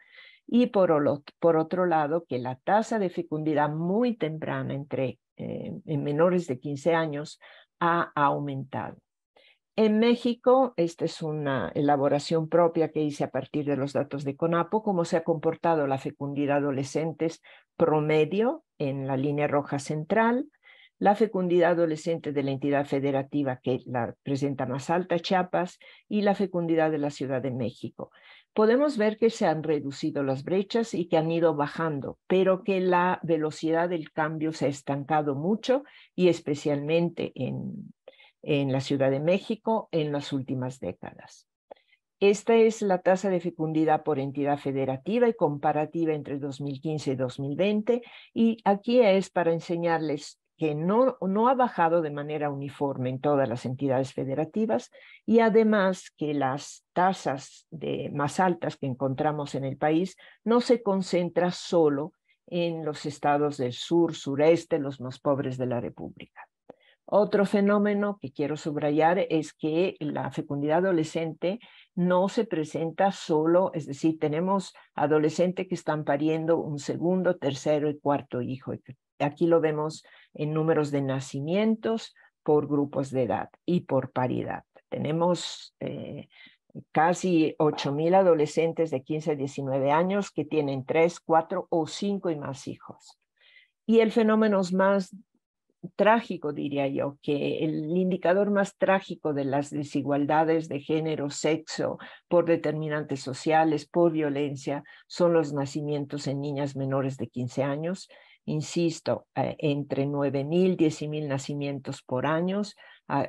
y por, otro lado que la tasa de fecundidad muy temprana entre eh, en menores de 15 años ha aumentado. En México, esta es una elaboración propia que hice a partir de los datos de CONAPO, cómo se ha comportado la fecundidad adolescentes promedio en la línea roja central, la fecundidad adolescente de la entidad federativa que la presenta más alta, Chiapas, y la fecundidad de la Ciudad de México. Podemos ver que se han reducido las brechas y que han ido bajando, pero que la velocidad del cambio se ha estancado mucho y especialmente en en la Ciudad de México en las últimas décadas. Esta es la tasa de fecundidad por entidad federativa y comparativa entre 2015 y 2020 y aquí es para enseñarles que no, no ha bajado de manera uniforme en todas las entidades federativas y además que las tasas de, más altas que encontramos en el país no se concentra solo en los estados del sur, sureste, los más pobres de la República. Otro fenómeno que quiero subrayar es que la fecundidad adolescente no se presenta solo, es decir, tenemos adolescentes que están pariendo un segundo, tercero y cuarto hijo. Aquí lo vemos en números de nacimientos por grupos de edad y por paridad. Tenemos eh, casi casi mil adolescentes de 15 a 19 años que tienen tres, cuatro o cinco y más hijos. Y el fenómeno es más trágico, diría yo, que el indicador más trágico de las desigualdades de género, sexo, por determinantes sociales, por violencia, son los nacimientos en niñas menores de 15 años. Insisto, eh, entre 9.000 y 10.000 nacimientos por año.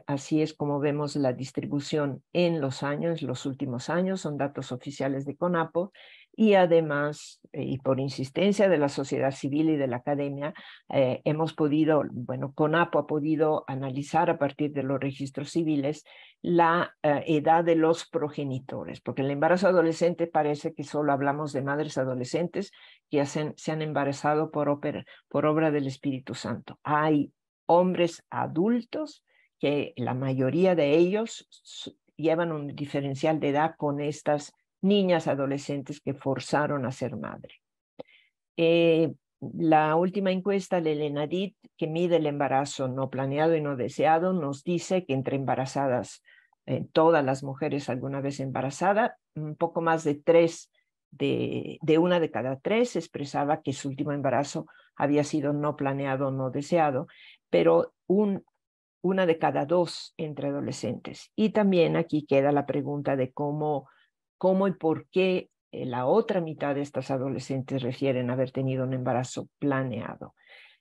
así es como vemos la distribución en los años, los últimos años, son datos oficiales de CONAPO, y además, eh, y por insistencia de la sociedad civil y de la academia, eh, hemos podido, bueno, CONAPO ha podido analizar a partir de los registros civiles la eh, edad de los progenitores, porque el embarazo adolescente parece que solo hablamos de madres adolescentes que se han embarazado por, por obra del Espíritu Santo. Hay hombres adultos que la mayoría de ellos llevan un diferencial de edad con estas niñas adolescentes que forzaron a ser madre. Eh, la última encuesta Elena que mide el embarazo no planeado y no deseado, nos dice que entre embarazadas, eh, todas las mujeres alguna vez embarazada, un poco más de tres, de, una de cada tres expresaba que su último embarazo había sido no planeado, no deseado, pero un, una de cada dos entre adolescentes. Y también aquí queda la pregunta de cómo cómo y por qué eh, la otra mitad de estas adolescentes refieren haber tenido un embarazo planeado.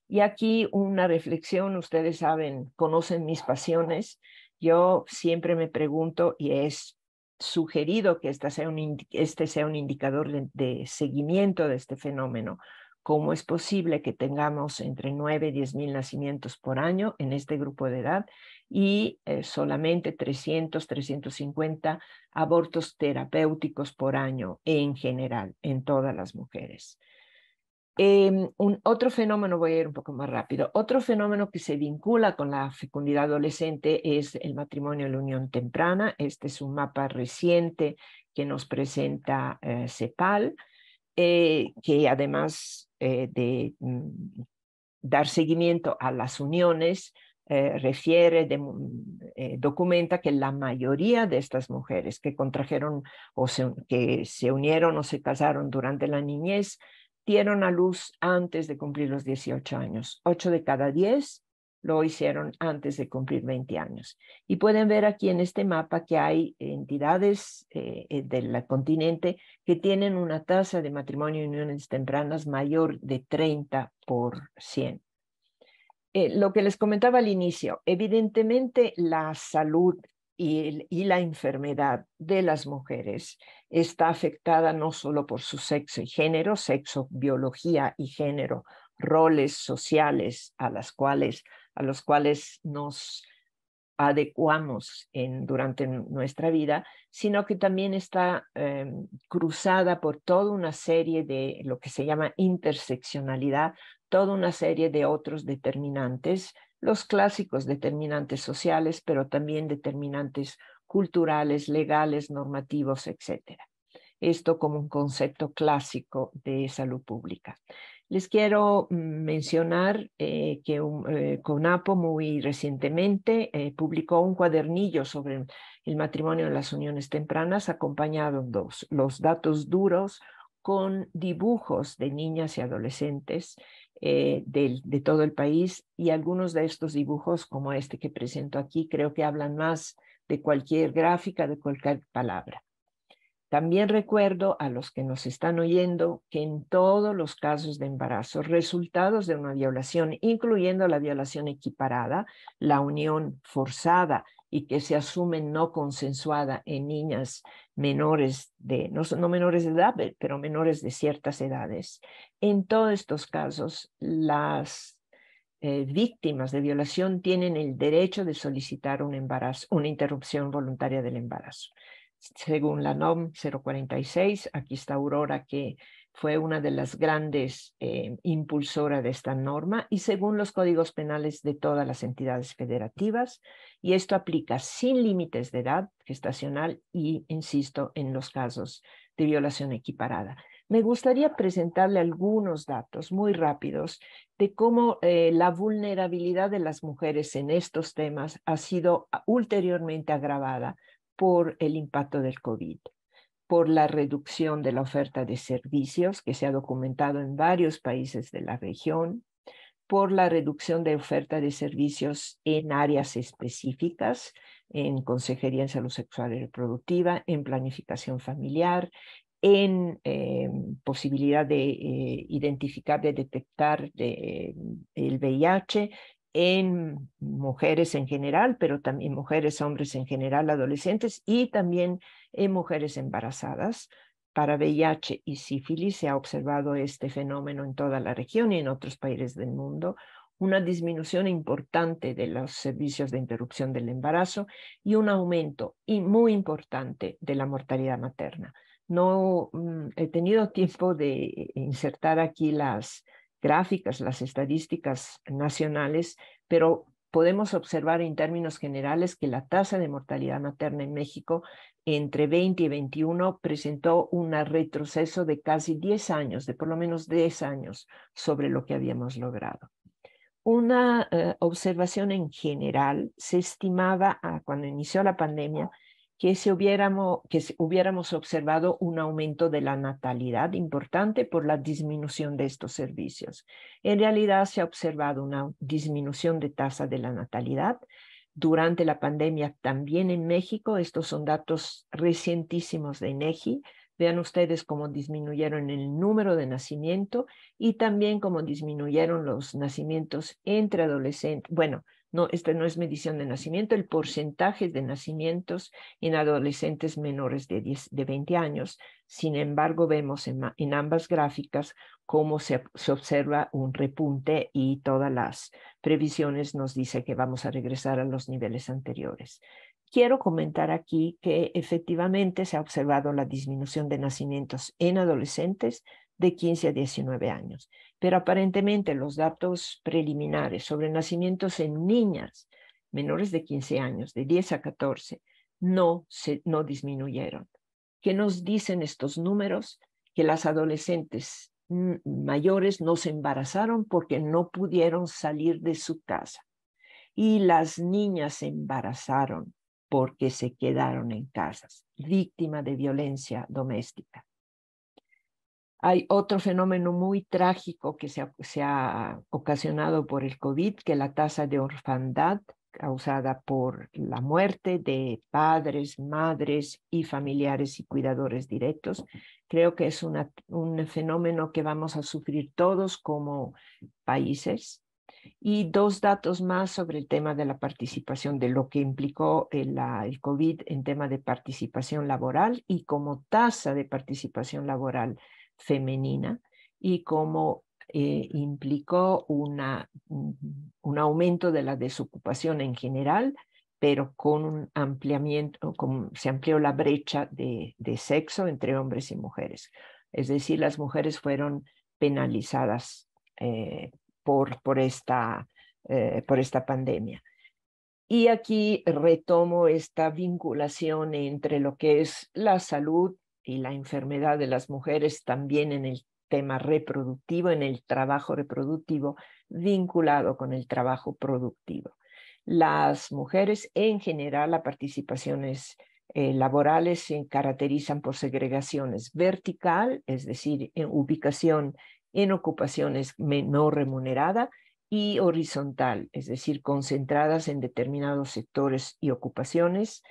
Y aquí una reflexión, ustedes saben, conocen mis pasiones. Yo siempre me pregunto, y es sugerido que esta sea un, este sea un indicador de, seguimiento de este fenómeno, cómo es posible que tengamos entre 9 y 10 mil nacimientos por año en este grupo de edad y eh, solamente 300, 350 abortos terapéuticos por año en general, en todas las mujeres. Em, otro fenómeno, voy a ir un poco más rápido, otro fenómeno que se vincula con la fecundidad adolescente es el matrimonio y la unión temprana. Este es un mapa reciente que nos presenta eh, CEPAL, eh, que además de mm, dar seguimiento a las uniones, eh, refiere, eh, documenta que la mayoría de estas mujeres que contrajeron o que se unieron o se casaron durante la niñez dieron a luz antes de cumplir los 18 años. Ocho de cada diez lo hicieron antes de cumplir 20 años. Y pueden ver aquí en este mapa que hay entidades eh, del continente que tienen una tasa de matrimonio y uniones tempranas mayor de 30 por eh, lo que les comentaba al inicio, evidentemente la salud y, la enfermedad de las mujeres está afectada no solo por su sexo y género, sexo, biología y género, roles sociales a, las cuales, a los cuales nos adecuamos en, durante nuestra vida, sino que también está em, cruzada por toda una serie de lo que se llama interseccionalidad, toda una serie de otros determinantes, los clásicos determinantes sociales, pero también determinantes culturales, legales, normativos, etcétera esto como un concepto clásico de salud pública. Les quiero mm, mencionar eh, que eh, CONAPO muy recientemente eh, publicó un cuadernillo sobre el matrimonio en las uniones tempranas acompañado de los, datos duros con dibujos de niñas y adolescentes de todo el país y algunos de estos dibujos como este que presento aquí creo que hablan más de cualquier gráfica, de cualquier palabra. También recuerdo a los que nos están oyendo que en todos los casos de embarazo resultados de una violación, incluyendo la violación equiparada, la unión forzada y que se asume no consensuada en niñas menores de, no, menores de edad, pero menores de ciertas edades, en todos estos casos las eh, víctimas de violación tienen el derecho de solicitar un embarazo, una interrupción voluntaria del embarazo según la NOM 046, aquí está Aurora, que fue una de las grandes eh, impulsora impulsoras de esta norma y según los códigos penales de todas las entidades federativas. Y esto aplica sin límites de edad gestacional y, insisto, en los casos de violación equiparada. Me gustaría presentarle algunos datos muy rápidos de cómo eh, la vulnerabilidad de las mujeres en estos temas ha sido ulteriormente agravada por el impacto del COVID, por la reducción de la oferta de servicios que se ha documentado en varios países de la región, por la reducción de oferta de servicios en áreas específicas, en consejería en salud sexual y reproductiva, en planificación familiar, en em, posibilidad de eh, identificar, de detectar el VIH en mujeres en general, pero también mujeres, hombres en general, adolescentes y también en eh, mujeres embarazadas. Para VIH y sífilis se ha observado este fenómeno en toda la región y en otros países del mundo, una disminución importante de los servicios de interrupción del embarazo y un aumento y muy importante de la mortalidad materna. No mm, he tenido tiempo de insertar aquí las, gráficas, las estadísticas nacionales, pero podemos observar en términos generales que la tasa de mortalidad materna en México entre 20 y 21 presentó un retroceso de casi 10 años, de por lo menos 10 años sobre lo que habíamos logrado. Una eh, observación en general, se estimaba ah, cuando inició la pandemia que, hubiéramos, hubiéramos observado un aumento de la natalidad importante por la disminución de estos servicios. En realidad se ha observado una disminución de tasa de la natalidad. Durante la pandemia también en México, estos son datos recientísimos de INEGI, Vean ustedes cómo disminuyeron el número de nacimiento y también cómo disminuyeron los nacimientos entre adolescentes, bueno, no, esta no es medición de nacimiento, el porcentaje de nacimientos en adolescentes menores de, de 20 años. Sin embargo, vemos en, ambas gráficas cómo se, se, observa un repunte y todas las previsiones nos dice que vamos a regresar a los niveles anteriores. Quiero comentar aquí que efectivamente se ha observado la disminución de nacimientos en adolescentes, de 15 a 19 años. Pero aparentemente los datos preliminares sobre nacimientos en niñas menores de 15 años, de 10 a 14, no, se, no disminuyeron. ¿Qué nos dicen estos números? Que las adolescentes mayores no se embarazaron porque no pudieron salir de su casa. Y las niñas se embarazaron porque se quedaron en casas, víctima de violencia doméstica. Hay otro fenómeno muy trágico que se ha, ocasionado por el COVID, que la tasa de orfandad causada por la muerte de padres, madres y familiares y cuidadores directos. Creo que es un fenómeno que vamos a sufrir todos como países. Y dos datos más sobre el tema de la participación, de lo que implicó el, el COVID en tema de participación laboral y como tasa de participación laboral femenina y cómo eh, implicó una, un aumento de la desocupación en general, pero con un ampliamiento, como se amplió la brecha de, de sexo entre hombres y mujeres. Es decir, las mujeres fueron penalizadas eh, por, por, esta, eh, por esta pandemia. Y aquí retomo esta vinculación entre lo que es la salud y la enfermedad de las mujeres también en el tema reproductivo, en el trabajo reproductivo vinculado con el trabajo productivo. Las mujeres en general, las participaciones eh, laborales se caracterizan por segregaciones vertical, es decir, en ubicación en ocupaciones no remunerada y horizontal, es decir, concentradas en determinados sectores y ocupaciones,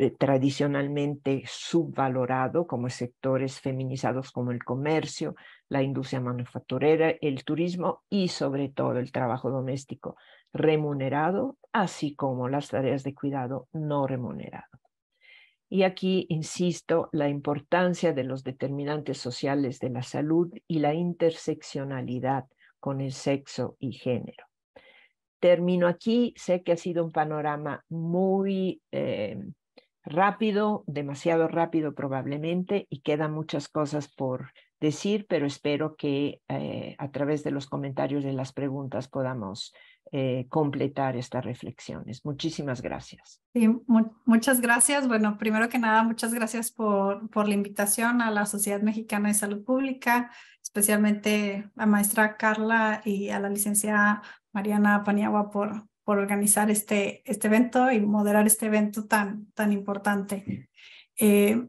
eh, tradicionalmente subvalorado como sectores feminizados como el comercio, la industria manufacturera, el turismo y sobre todo el trabajo doméstico remunerado, así como las tareas de cuidado no remunerado. Y aquí insisto la importancia de los determinantes sociales de la salud y la interseccionalidad con el sexo y género. Termino aquí, sé que ha sido un panorama muy eh, rápido, demasiado rápido probablemente, y quedan muchas cosas por decir, pero espero que eh, a través de los comentarios y las preguntas podamos eh, completar estas reflexiones. Muchísimas gracias. muchas gracias. Bueno, primero que nada, muchas gracias por, por la invitación a la Sociedad Mexicana de Salud Pública, especialmente a maestra Carla y a la licenciada Mariana Paniagua por, por organizar este, este evento y moderar este evento tan, tan importante. Eh,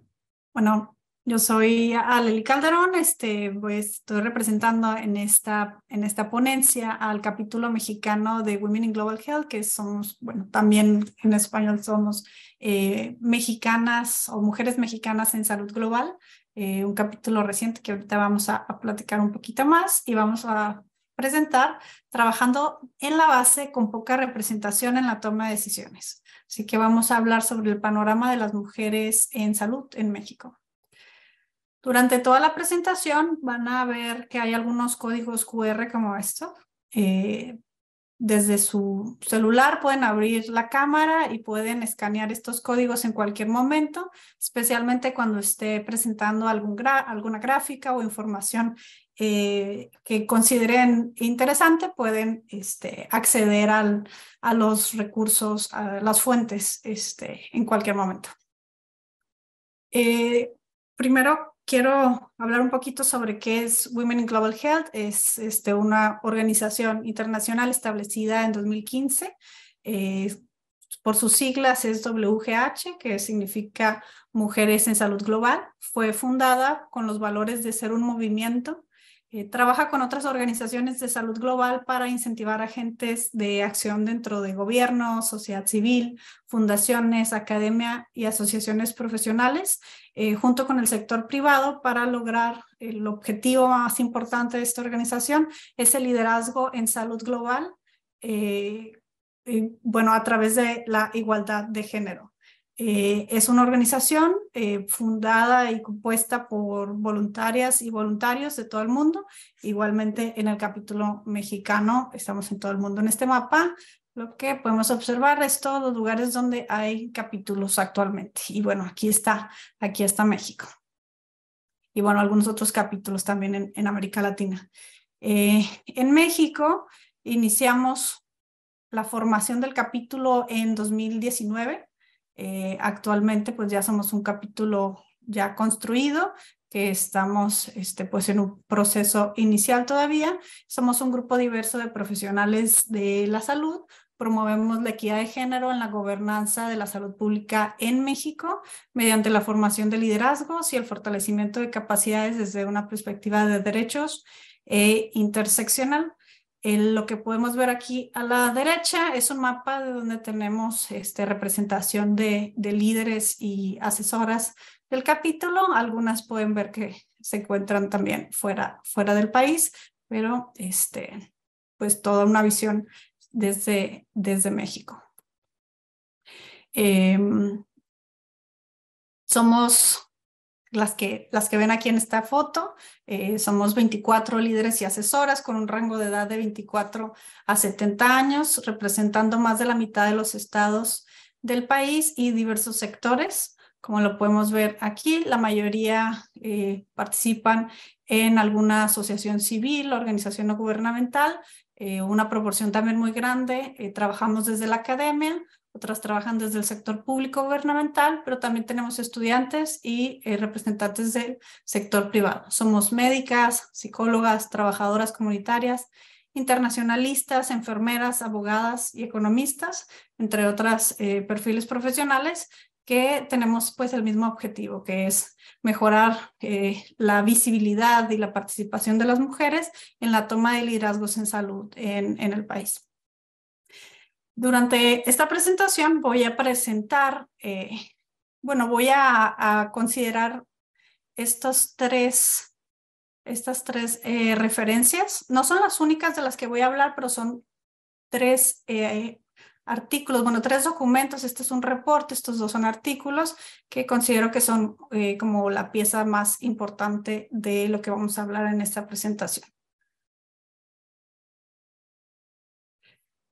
bueno, yo soy Aleli Calderón, este, pues estoy representando en esta, en esta ponencia al capítulo mexicano de Women in Global Health, que somos, bueno, también en español somos eh, mexicanas o mujeres mexicanas en salud global, eh, un capítulo reciente que ahorita vamos a, a platicar un poquito más y vamos a presentar trabajando en la base con poca representación en la toma de decisiones. Así que vamos a hablar sobre el panorama de las mujeres en salud en México. Durante toda la presentación van a ver que hay algunos códigos QR como esto. Eh, desde su celular pueden abrir la cámara y pueden escanear estos códigos en cualquier momento, especialmente cuando esté presentando algún alguna gráfica o información eh, que consideren interesante pueden este, acceder a los recursos, a las fuentes este, en cualquier momento. Eh, primero quiero hablar un poquito sobre qué es Women in Global Health. Es este, una organización internacional establecida en 2015. Eh, por sus siglas es WGH, que significa Mujeres en Salud Global. Fue fundada con los valores de ser un movimiento eh, trabaja con otras organizaciones de salud global para incentivar agentes de acción dentro de gobierno, sociedad civil, fundaciones, academia y asociaciones profesionales, eh, junto con el sector privado para lograr el objetivo más importante de esta organización, es el liderazgo en salud global, eh, bueno, a través de la igualdad de género. Eh, es una organización eh, fundada y compuesta por voluntarias y voluntarios de todo el mundo. Igualmente en el capítulo mexicano estamos en todo el mundo en este mapa. Lo que podemos observar es todos los lugares donde hay capítulos actualmente. Y bueno, aquí está, aquí está México. Y bueno, algunos otros capítulos también en, América Latina. Eh, en México iniciamos la formación del capítulo en 2019 eh, actualmente pues ya somos un capítulo ya construido que estamos este, pues en un proceso inicial todavía. Somos un grupo diverso de profesionales de la salud. Promovemos la equidad de género en la gobernanza de la salud pública en México mediante la formación de liderazgos y el fortalecimiento de capacidades desde una perspectiva de derechos e interseccional lo que podemos ver aquí a la derecha es un mapa de donde tenemos este, representación de, líderes y asesoras del capítulo. Algunas pueden ver que se encuentran también fuera, fuera del país, pero este, pues toda una visión desde, desde México. Em, somos las que, ven aquí en esta foto. Eh, somos 24 líderes y asesoras con un rango de edad de 24 a 70 años, representando más de la mitad de los estados del país y diversos sectores. Como lo podemos ver aquí, la mayoría eh, participan en alguna asociación civil, organización no gubernamental, eh, una proporción también muy grande. trabajamos desde la academia otras trabajan desde el sector público gubernamental, pero también tenemos estudiantes y eh, representantes del sector privado. Somos médicas, psicólogas, trabajadoras comunitarias, internacionalistas, enfermeras, abogadas y economistas, entre otros eh, perfiles profesionales que tenemos pues el mismo objetivo, que es mejorar eh, la visibilidad y la participación de las mujeres en la toma de liderazgos en salud en el país. Durante esta presentación voy a presentar, eh, bueno, voy a, considerar estos tres, estas tres eh, referencias. No son las únicas de las que voy a hablar, pero son tres eh, artículos, bueno, tres documentos. Este es un reporte, estos dos son artículos que considero que son como la pieza más importante de lo que vamos a hablar en esta presentación.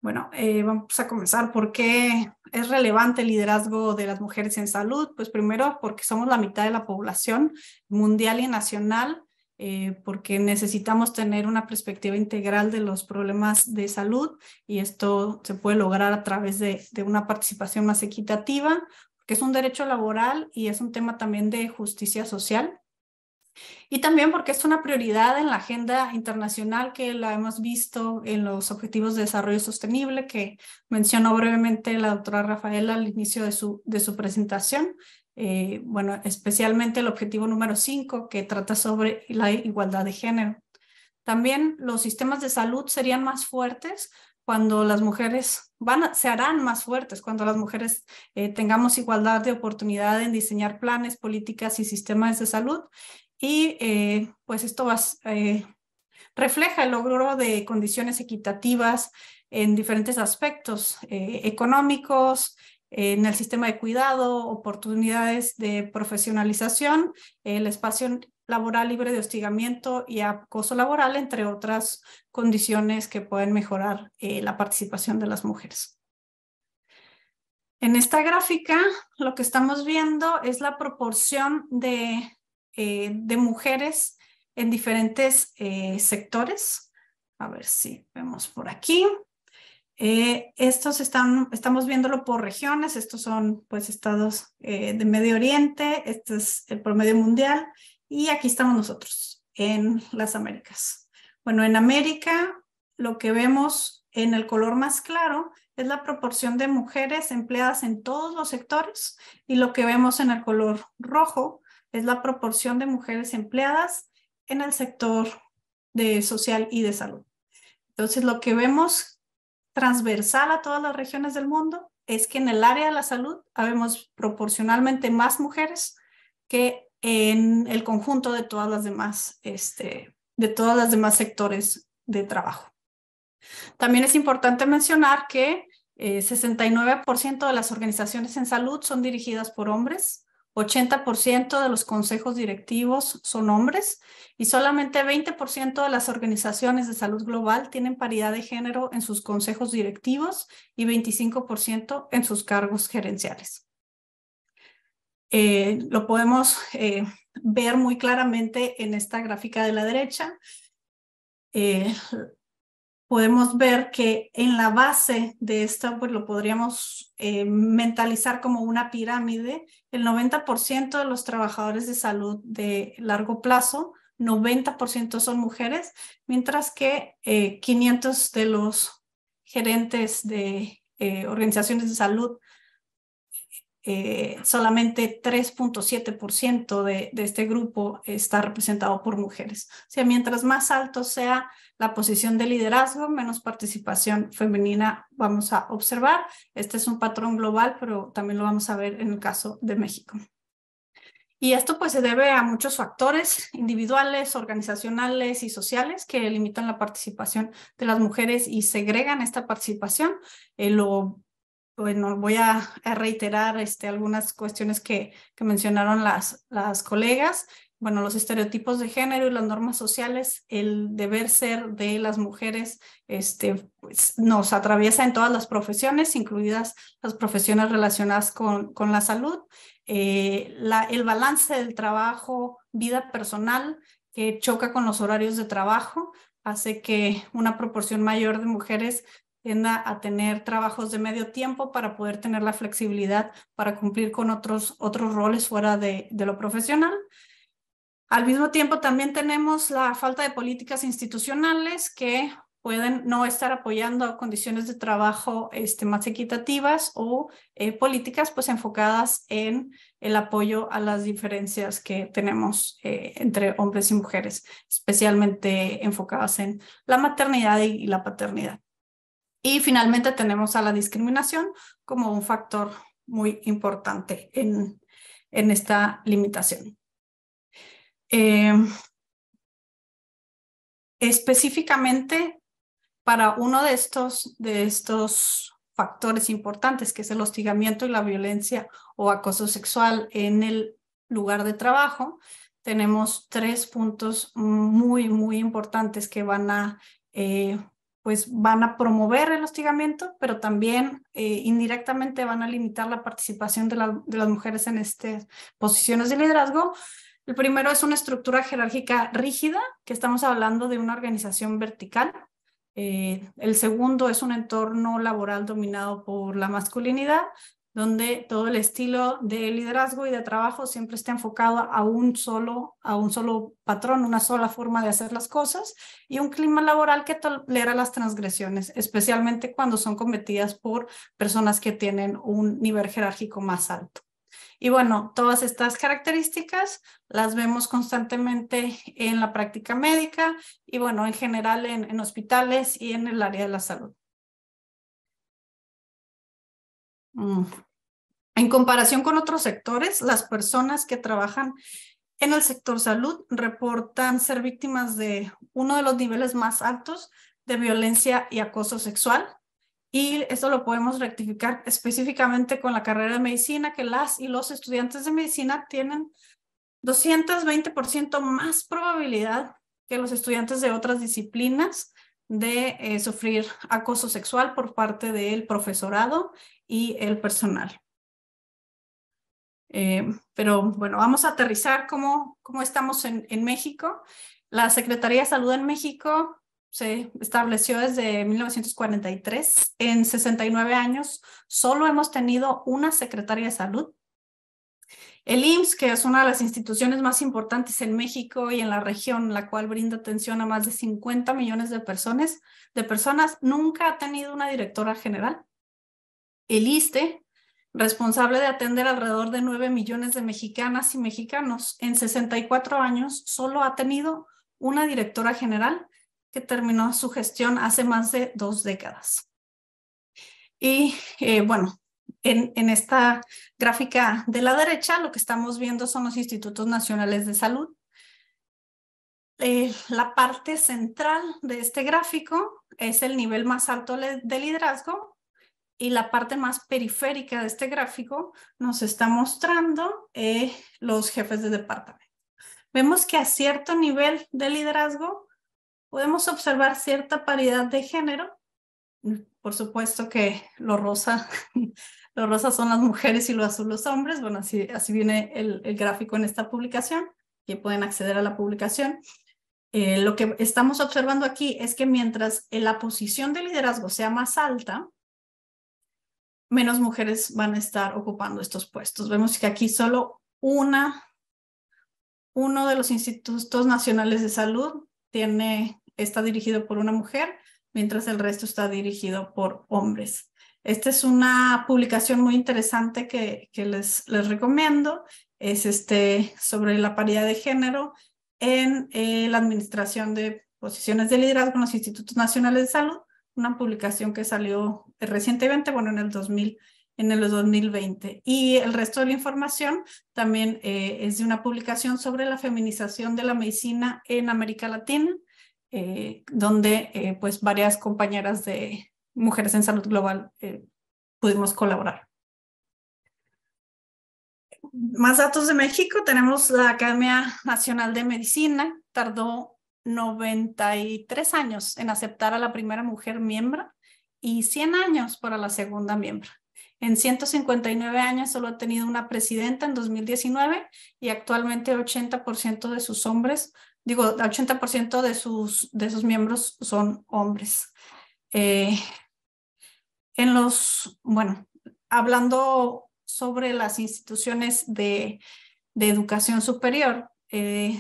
Bueno, eh, vamos a comenzar. ¿Por qué es relevante el liderazgo de las mujeres en salud? Pues primero porque somos la mitad de la población mundial y nacional, eh, porque necesitamos tener una perspectiva integral de los problemas de salud y esto se puede lograr a través de una participación más equitativa, que es un derecho laboral y es un tema también de justicia social y también porque es una prioridad en la agenda internacional que la hemos visto en los Objetivos de Desarrollo Sostenible que mencionó brevemente la doctora Rafaela al inicio de su, de su presentación. Eh, bueno, especialmente el objetivo número 5 que trata sobre la igualdad de género. También los sistemas de salud serían más fuertes cuando las mujeres van se harán más fuertes, cuando las mujeres eh, tengamos igualdad de oportunidad en diseñar planes, políticas y sistemas de salud y eh, pues esto eh, refleja el logro de condiciones equitativas en diferentes aspectos eh, económicos, en el sistema de cuidado, oportunidades de profesionalización, el espacio laboral libre de hostigamiento y acoso laboral, entre otras condiciones que pueden mejorar la participación de las mujeres. En esta gráfica, lo que estamos viendo es la proporción de eh, de mujeres en diferentes eh, sectores. A ver si vemos por aquí. Eh, estos están, estamos viéndolo por regiones, estos son pues estados de Medio Oriente, este es el promedio mundial y aquí estamos nosotros en las Américas. Bueno, en América lo que vemos en el color más claro es la proporción de mujeres empleadas en todos los sectores y lo que vemos en el color rojo es la proporción de mujeres empleadas en el sector de social y de salud. Entonces, lo que vemos transversal a todas las regiones del mundo es que en el área de la salud habemos proporcionalmente más mujeres que en el conjunto de todas las demás, este, de todas las demás sectores de trabajo. También es importante mencionar que eh, 69% de las organizaciones en salud son dirigidas por hombres, 80% de los consejos directivos son hombres y solamente 20% de las organizaciones de salud global tienen paridad de género en sus consejos directivos y 25% en sus cargos gerenciales. Eh, lo podemos eh, ver muy claramente en esta gráfica de la derecha. Eh, podemos ver que en la base de esto, pues lo podríamos eh, mentalizar como una pirámide. El 90% de los trabajadores de salud de largo plazo, 90% son mujeres, mientras que 500 eh, de los gerentes de eh, organizaciones de salud eh, solamente 3.7% de, este grupo está representado por mujeres. O sea, mientras más alto sea la posición de liderazgo, menos participación femenina vamos a observar. Este es un patrón global, pero también lo vamos a ver en el caso de México. Y esto pues se debe a muchos factores individuales, organizacionales y sociales que limitan la participación de las mujeres y segregan esta participación. Eh, lo bueno, voy a, reiterar este, algunas cuestiones que, mencionaron las, colegas. Bueno, los estereotipos de género y las normas sociales, el deber ser de las mujeres este, pues, nos atraviesa en todas las profesiones, incluidas las profesiones relacionadas con, la salud. Eh, el balance del trabajo, vida personal, que choca con los horarios de trabajo, hace que una proporción mayor de mujeres tienda a tener trabajos de medio tiempo para poder tener la flexibilidad para cumplir con otros, otros roles fuera de, lo profesional. Al mismo tiempo, también tenemos la falta de políticas institucionales que pueden no estar apoyando condiciones de trabajo este, más equitativas o eh, políticas pues enfocadas en el apoyo a las diferencias que tenemos eh, entre hombres y mujeres, especialmente enfocadas en la maternidad y la paternidad. Y finalmente tenemos a la discriminación como un factor muy importante en, esta limitación. Em, específicamente para uno de estos, de estos factores importantes, que es el hostigamiento y la violencia o acoso sexual en el lugar de trabajo, tenemos tres puntos muy, muy importantes que van a eh, pues van a promover el hostigamiento, pero también eh, indirectamente van a limitar la participación de, las mujeres en estas posiciones de liderazgo. El primero es una estructura jerárquica rígida, que estamos hablando de una organización vertical. Eh, el segundo es un entorno laboral dominado por la masculinidad donde todo el estilo de liderazgo y de trabajo siempre está enfocado a un solo, a un solo patrón, una sola forma de hacer las cosas y un clima laboral que tolera las transgresiones, especialmente cuando son cometidas por personas que tienen un nivel jerárquico más alto. Y bueno, todas estas características las vemos constantemente en la práctica médica y bueno, en general en hospitales y en el área de la salud. Mm. En comparación con otros sectores, las personas que trabajan en el sector salud reportan ser víctimas de uno de los niveles más altos de violencia y acoso sexual. Y esto lo podemos rectificar específicamente con la carrera de medicina, que las y los estudiantes de medicina tienen 220% más probabilidad que los estudiantes de otras disciplinas de eh, sufrir acoso sexual por parte del profesorado y el personal. Eh, pero bueno, vamos a aterrizar cómo, cómo estamos en, en, México. La Secretaría de Salud en México se estableció desde 1943. En 69 años solo hemos tenido una Secretaría de Salud el IMSS, que es una de las instituciones más importantes en México y en la región, la cual brinda atención a más de 50 millones de personas, de personas nunca ha tenido una directora general. El ISTE, responsable de atender alrededor de 9 millones de mexicanas y mexicanos, en 64 años solo ha tenido una directora general que terminó su gestión hace más de dos décadas. Y eh, bueno, en, esta gráfica de la derecha lo que estamos viendo son los institutos nacionales de salud. Eh, la parte central de este gráfico es el nivel más alto de liderazgo y la parte más periférica de este gráfico nos está mostrando eh, los jefes de departamento. Vemos que a cierto nivel de liderazgo podemos observar cierta paridad de género. Por supuesto que lo rosa los rosas son las mujeres y los azules los hombres. Bueno, así, viene el, gráfico en esta publicación, que pueden acceder a la publicación. Eh, lo que estamos observando aquí es que mientras la posición de liderazgo sea más alta, menos mujeres van a estar ocupando estos puestos. Vemos que aquí solo una, uno de los institutos nacionales de salud tiene, está dirigido por una mujer, mientras el resto está dirigido por hombres. Esta es una publicación muy interesante que, les, recomiendo. Es este, sobre la paridad de género en eh, la administración de posiciones de liderazgo en los institutos nacionales de salud. Una publicación que salió recientemente, bueno, en el 2000 en el 2020. Y el resto de la información también eh, es de una publicación sobre la feminización de la medicina en América Latina, eh, donde pues varias compañeras de, Mujeres en Salud Global eh, pudimos colaborar. Más datos de México, tenemos la Academia Nacional de Medicina, tardó 93 años en aceptar a la primera mujer miembro y 100 años para la segunda miembro. En 159 años solo ha tenido una presidenta en 2019 y actualmente 80% de sus hombres, digo, 80% de sus, de sus miembros son hombres. Eh, en los, bueno, hablando sobre las instituciones de, educación superior, eh,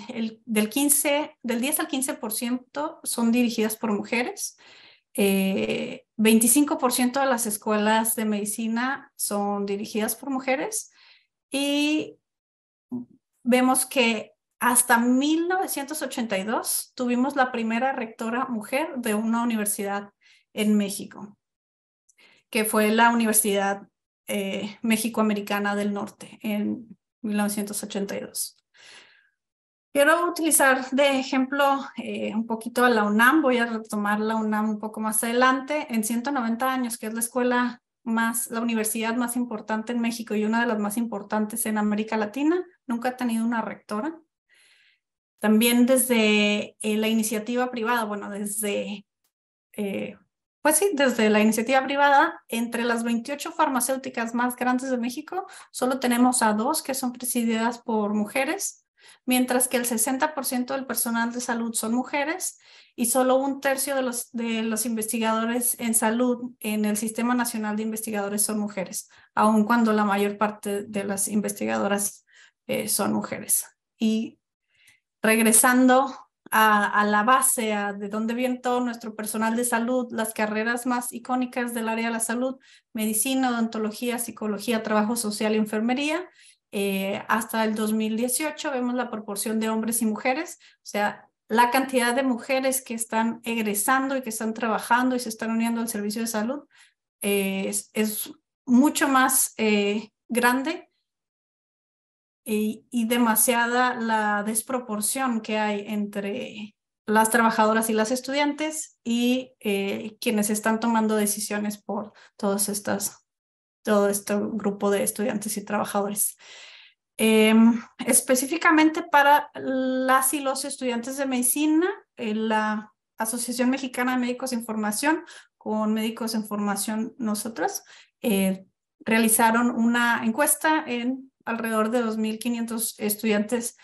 del, 15, del 10 al 15% son dirigidas por mujeres. 25% eh, de las escuelas de medicina son dirigidas por mujeres y vemos que hasta 1982 tuvimos la primera rectora mujer de una universidad en México, que fue la Universidad eh, México-Americana del Norte en 1982. Quiero utilizar de ejemplo eh, un poquito a la UNAM, voy a retomar la UNAM un poco más adelante, en 190 años, que es la escuela más, la universidad más importante en México y una de las más importantes en América Latina, nunca ha tenido una rectora. También desde eh, la iniciativa privada, bueno, desde pues sí, desde la iniciativa privada, entre las 28 farmacéuticas más grandes de México, solo tenemos a dos que son presididas por mujeres, mientras que el 60% del personal de salud son mujeres y solo un tercio de los, de los investigadores en salud en el Sistema Nacional de Investigadores son mujeres, aun cuando la mayor parte de las investigadoras eh, son mujeres. Y regresando a, la base, de dónde viene todo nuestro personal de salud, las carreras más icónicas del área de la salud, medicina, odontología, psicología, trabajo social y enfermería. Eh, hasta el 2018 vemos la proporción de hombres y mujeres, o sea, la cantidad de mujeres que están egresando y que están trabajando y se están uniendo al servicio de salud eh, es, mucho más eh, grande y, demasiada la desproporción que hay entre las trabajadoras y las estudiantes y eh, quienes están tomando decisiones por todos estas, todo este grupo de estudiantes y trabajadores. Em, específicamente para las y los estudiantes de medicina, eh, la Asociación Mexicana de Médicos en Formación, con Médicos en Formación nosotras, eh, realizaron una encuesta en alrededor de 2.500 estudiantes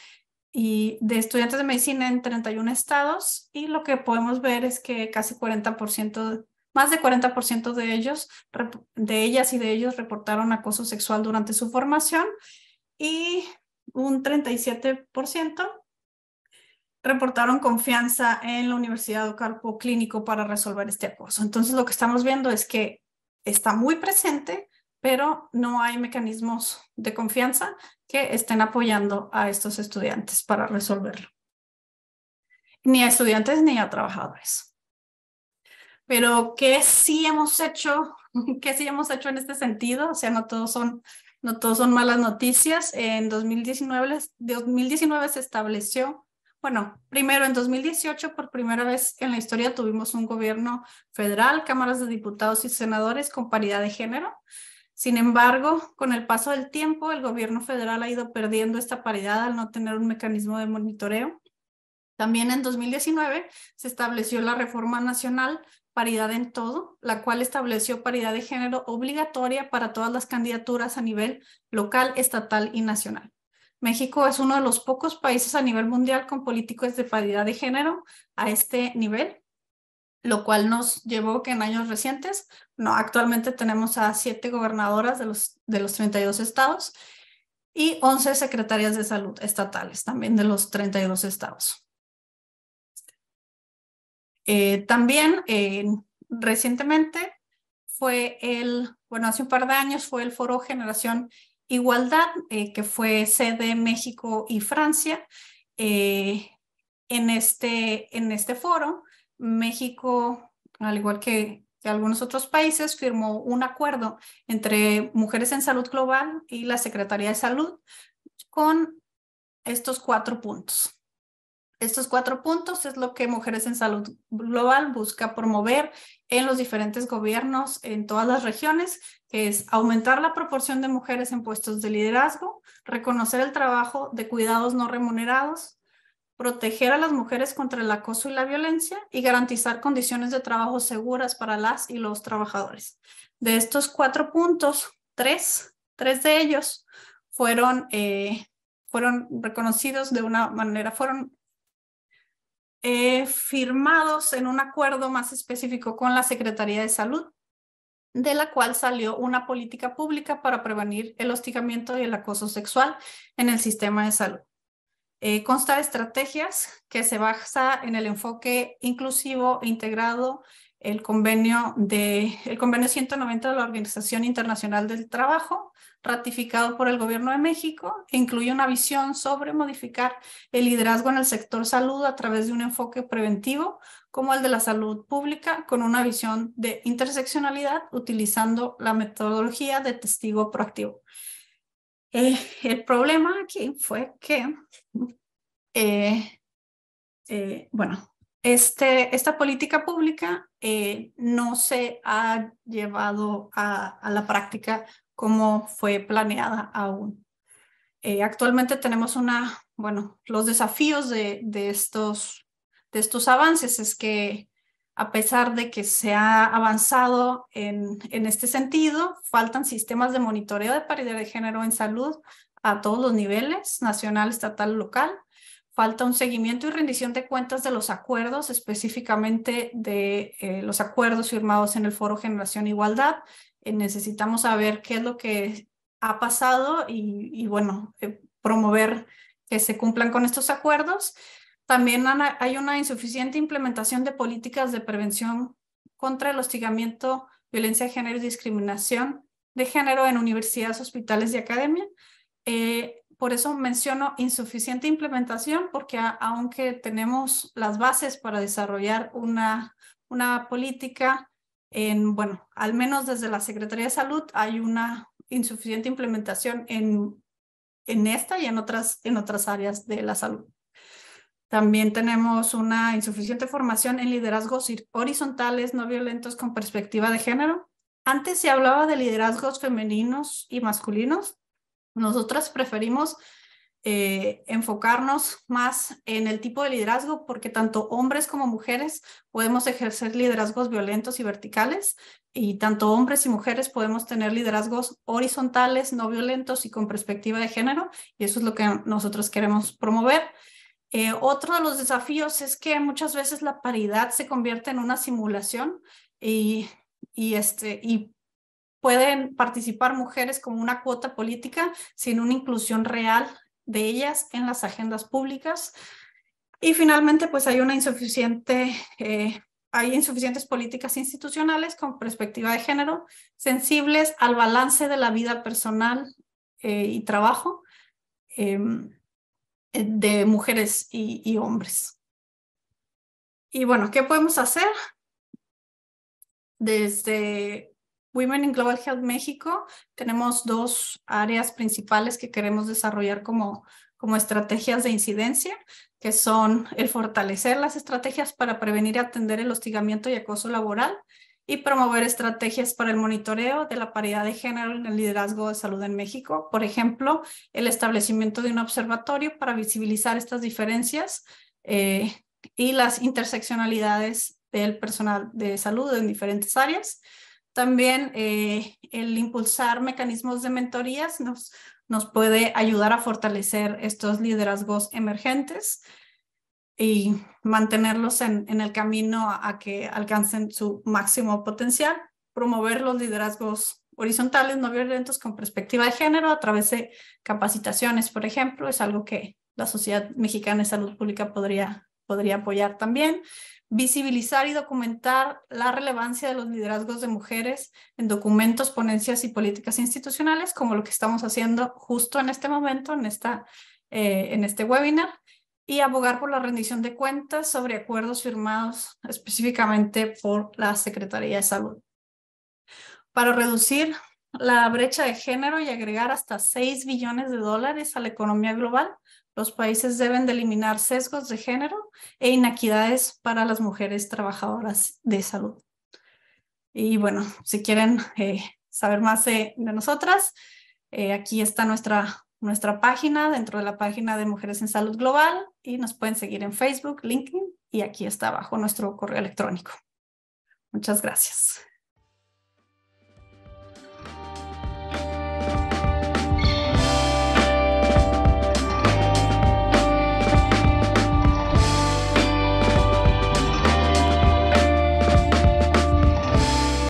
y de estudiantes de medicina en 31 estados y lo que podemos ver es que casi 40%, más de 40% de ellos, de ellas y de ellos reportaron acoso sexual durante su formación y un 37% reportaron confianza en la universidad Ocarpo clínico para resolver este acoso. Entonces lo que estamos viendo es que está muy presente, pero no hay mecanismos de confianza que estén apoyando a estos estudiantes para resolverlo. Ni a estudiantes ni a trabajadores. Pero ¿qué sí hemos hecho? sí hemos hecho en este sentido? O sea, no todos son, no todos son malas noticias. En 2019, 2019 se estableció bueno, primero en 2018 por primera vez en la historia tuvimos un gobierno federal, cámaras de diputados y senadores con paridad de género sin embargo, con el paso del tiempo, el gobierno federal ha ido perdiendo esta paridad al no tener un mecanismo de monitoreo. También en 2019 se estableció la reforma nacional Paridad en Todo, la cual estableció paridad de género obligatoria para todas las candidaturas a nivel local, estatal y nacional. México es uno de los pocos países a nivel mundial con políticas de paridad de género a este nivel, lo cual nos llevó que en años recientes, no, actualmente tenemos a siete gobernadoras de los, de los 32 estados y 11 secretarias de salud estatales también de los 32 estados. Eh, también eh, recientemente fue el, bueno, hace un par de años fue el foro Generación Igualdad, eh, que fue sede México y Francia. en, este, en este foro México, al igual que, algunos otros países, firmó un acuerdo entre Mujeres en Salud Global y la Secretaría de Salud con estos cuatro puntos. Estos cuatro puntos es lo que Mujeres en Salud Global busca promover en los diferentes gobiernos en todas las regiones, que es aumentar la proporción de mujeres en puestos de liderazgo, reconocer el trabajo de cuidados no remunerados, proteger a las mujeres contra el acoso y la violencia y garantizar condiciones de trabajo seguras para las y los trabajadores. De estos cuatro puntos, tres, tres de ellos fueron, eh, fueron reconocidos de una manera, fueron eh, firmados en un acuerdo más específico con la Secretaría de Salud, de la cual salió una política pública para prevenir el hostigamiento y el acoso sexual en el sistema de salud. Eh, consta de estrategias que se basa en el enfoque inclusivo e integrado, el convenio, de, el convenio 190 de la Organización Internacional del Trabajo, ratificado por el Gobierno de México, e incluye una visión sobre modificar el liderazgo en el sector salud a través de un enfoque preventivo como el de la salud pública, con una visión de interseccionalidad utilizando la metodología de testigo proactivo. Eh, el problema aquí fue que, eh, eh, bueno, este, esta política pública no se ha llevado a, la práctica como fue planeada aún. actualmente tenemos una, bueno, los desafíos de, estos, de estos avances es que a pesar de que se ha avanzado en, este sentido, faltan sistemas de monitoreo de paridad de género en salud a todos los niveles, nacional, estatal, local. Falta un seguimiento y rendición de cuentas de los acuerdos, específicamente de eh, los acuerdos firmados en el Foro Generación Igualdad. Eh, necesitamos saber qué es lo que ha pasado y, bueno, eh, promover que se cumplan con estos acuerdos también hay una insuficiente implementación de políticas de prevención contra el hostigamiento, violencia de género y discriminación de género en universidades, hospitales y academia. Eh, por eso menciono insuficiente implementación, porque aunque tenemos las bases para desarrollar una, una política, en, bueno, al menos desde la Secretaría de Salud hay una insuficiente implementación en, en esta y en otras, en otras áreas de la salud. También tenemos una insuficiente formación en liderazgos horizontales no violentos con perspectiva de género. Antes se hablaba de liderazgos femeninos y masculinos. Nosotras preferimos eh, enfocarnos más en el tipo de liderazgo porque tanto hombres como mujeres podemos ejercer liderazgos violentos y verticales y tanto hombres y mujeres podemos tener liderazgos horizontales, no violentos y con perspectiva de género y eso es lo que nosotros queremos promover. Eh, otro de los desafíos es que muchas veces la paridad se convierte en una simulación y, este, y pueden participar mujeres como una cuota política sin una inclusión real de ellas en las agendas públicas. Y finalmente, pues hay una insuficiente, eh, hay insuficientes políticas institucionales con perspectiva de género, sensibles al balance de la vida personal eh, y trabajo. Eh, eh, de mujeres y, hombres. Y bueno, ¿qué podemos hacer? Desde Women in Global Health México tenemos dos áreas principales que queremos desarrollar como, como estrategias de incidencia, que son el fortalecer las estrategias para prevenir y atender el hostigamiento y acoso laboral y promover estrategias para el monitoreo de la paridad de género en el liderazgo de salud en México. Por ejemplo, el establecimiento de un observatorio para visibilizar estas diferencias eh, y las interseccionalidades del personal de salud en diferentes áreas. También eh, el impulsar mecanismos de mentorías nos puede ayudar a fortalecer estos liderazgos emergentes y mantenerlos en, el camino a, que alcancen su máximo potencial, promover los liderazgos horizontales no violentos con perspectiva de género a través de capacitaciones, por ejemplo, es algo que la Sociedad Mexicana de Salud Pública podría, podría apoyar también. Visibilizar y documentar la relevancia de los liderazgos de mujeres en documentos, ponencias y políticas institucionales, como lo que estamos haciendo justo en este momento, en, esta, eh, en este webinar y abogar por la rendición de cuentas sobre acuerdos firmados específicamente por la Secretaría de Salud. Para reducir la brecha de género y agregar hasta 6 billones de dólares a la economía global, los países deben de eliminar sesgos de género e inequidades para las mujeres trabajadoras de salud. Y bueno, si quieren eh, saber más eh, de nosotras, eh, aquí está nuestra nuestra página dentro de la página de Mujeres en Salud Global y nos pueden seguir en Facebook, LinkedIn y aquí está abajo nuestro correo electrónico. Muchas gracias.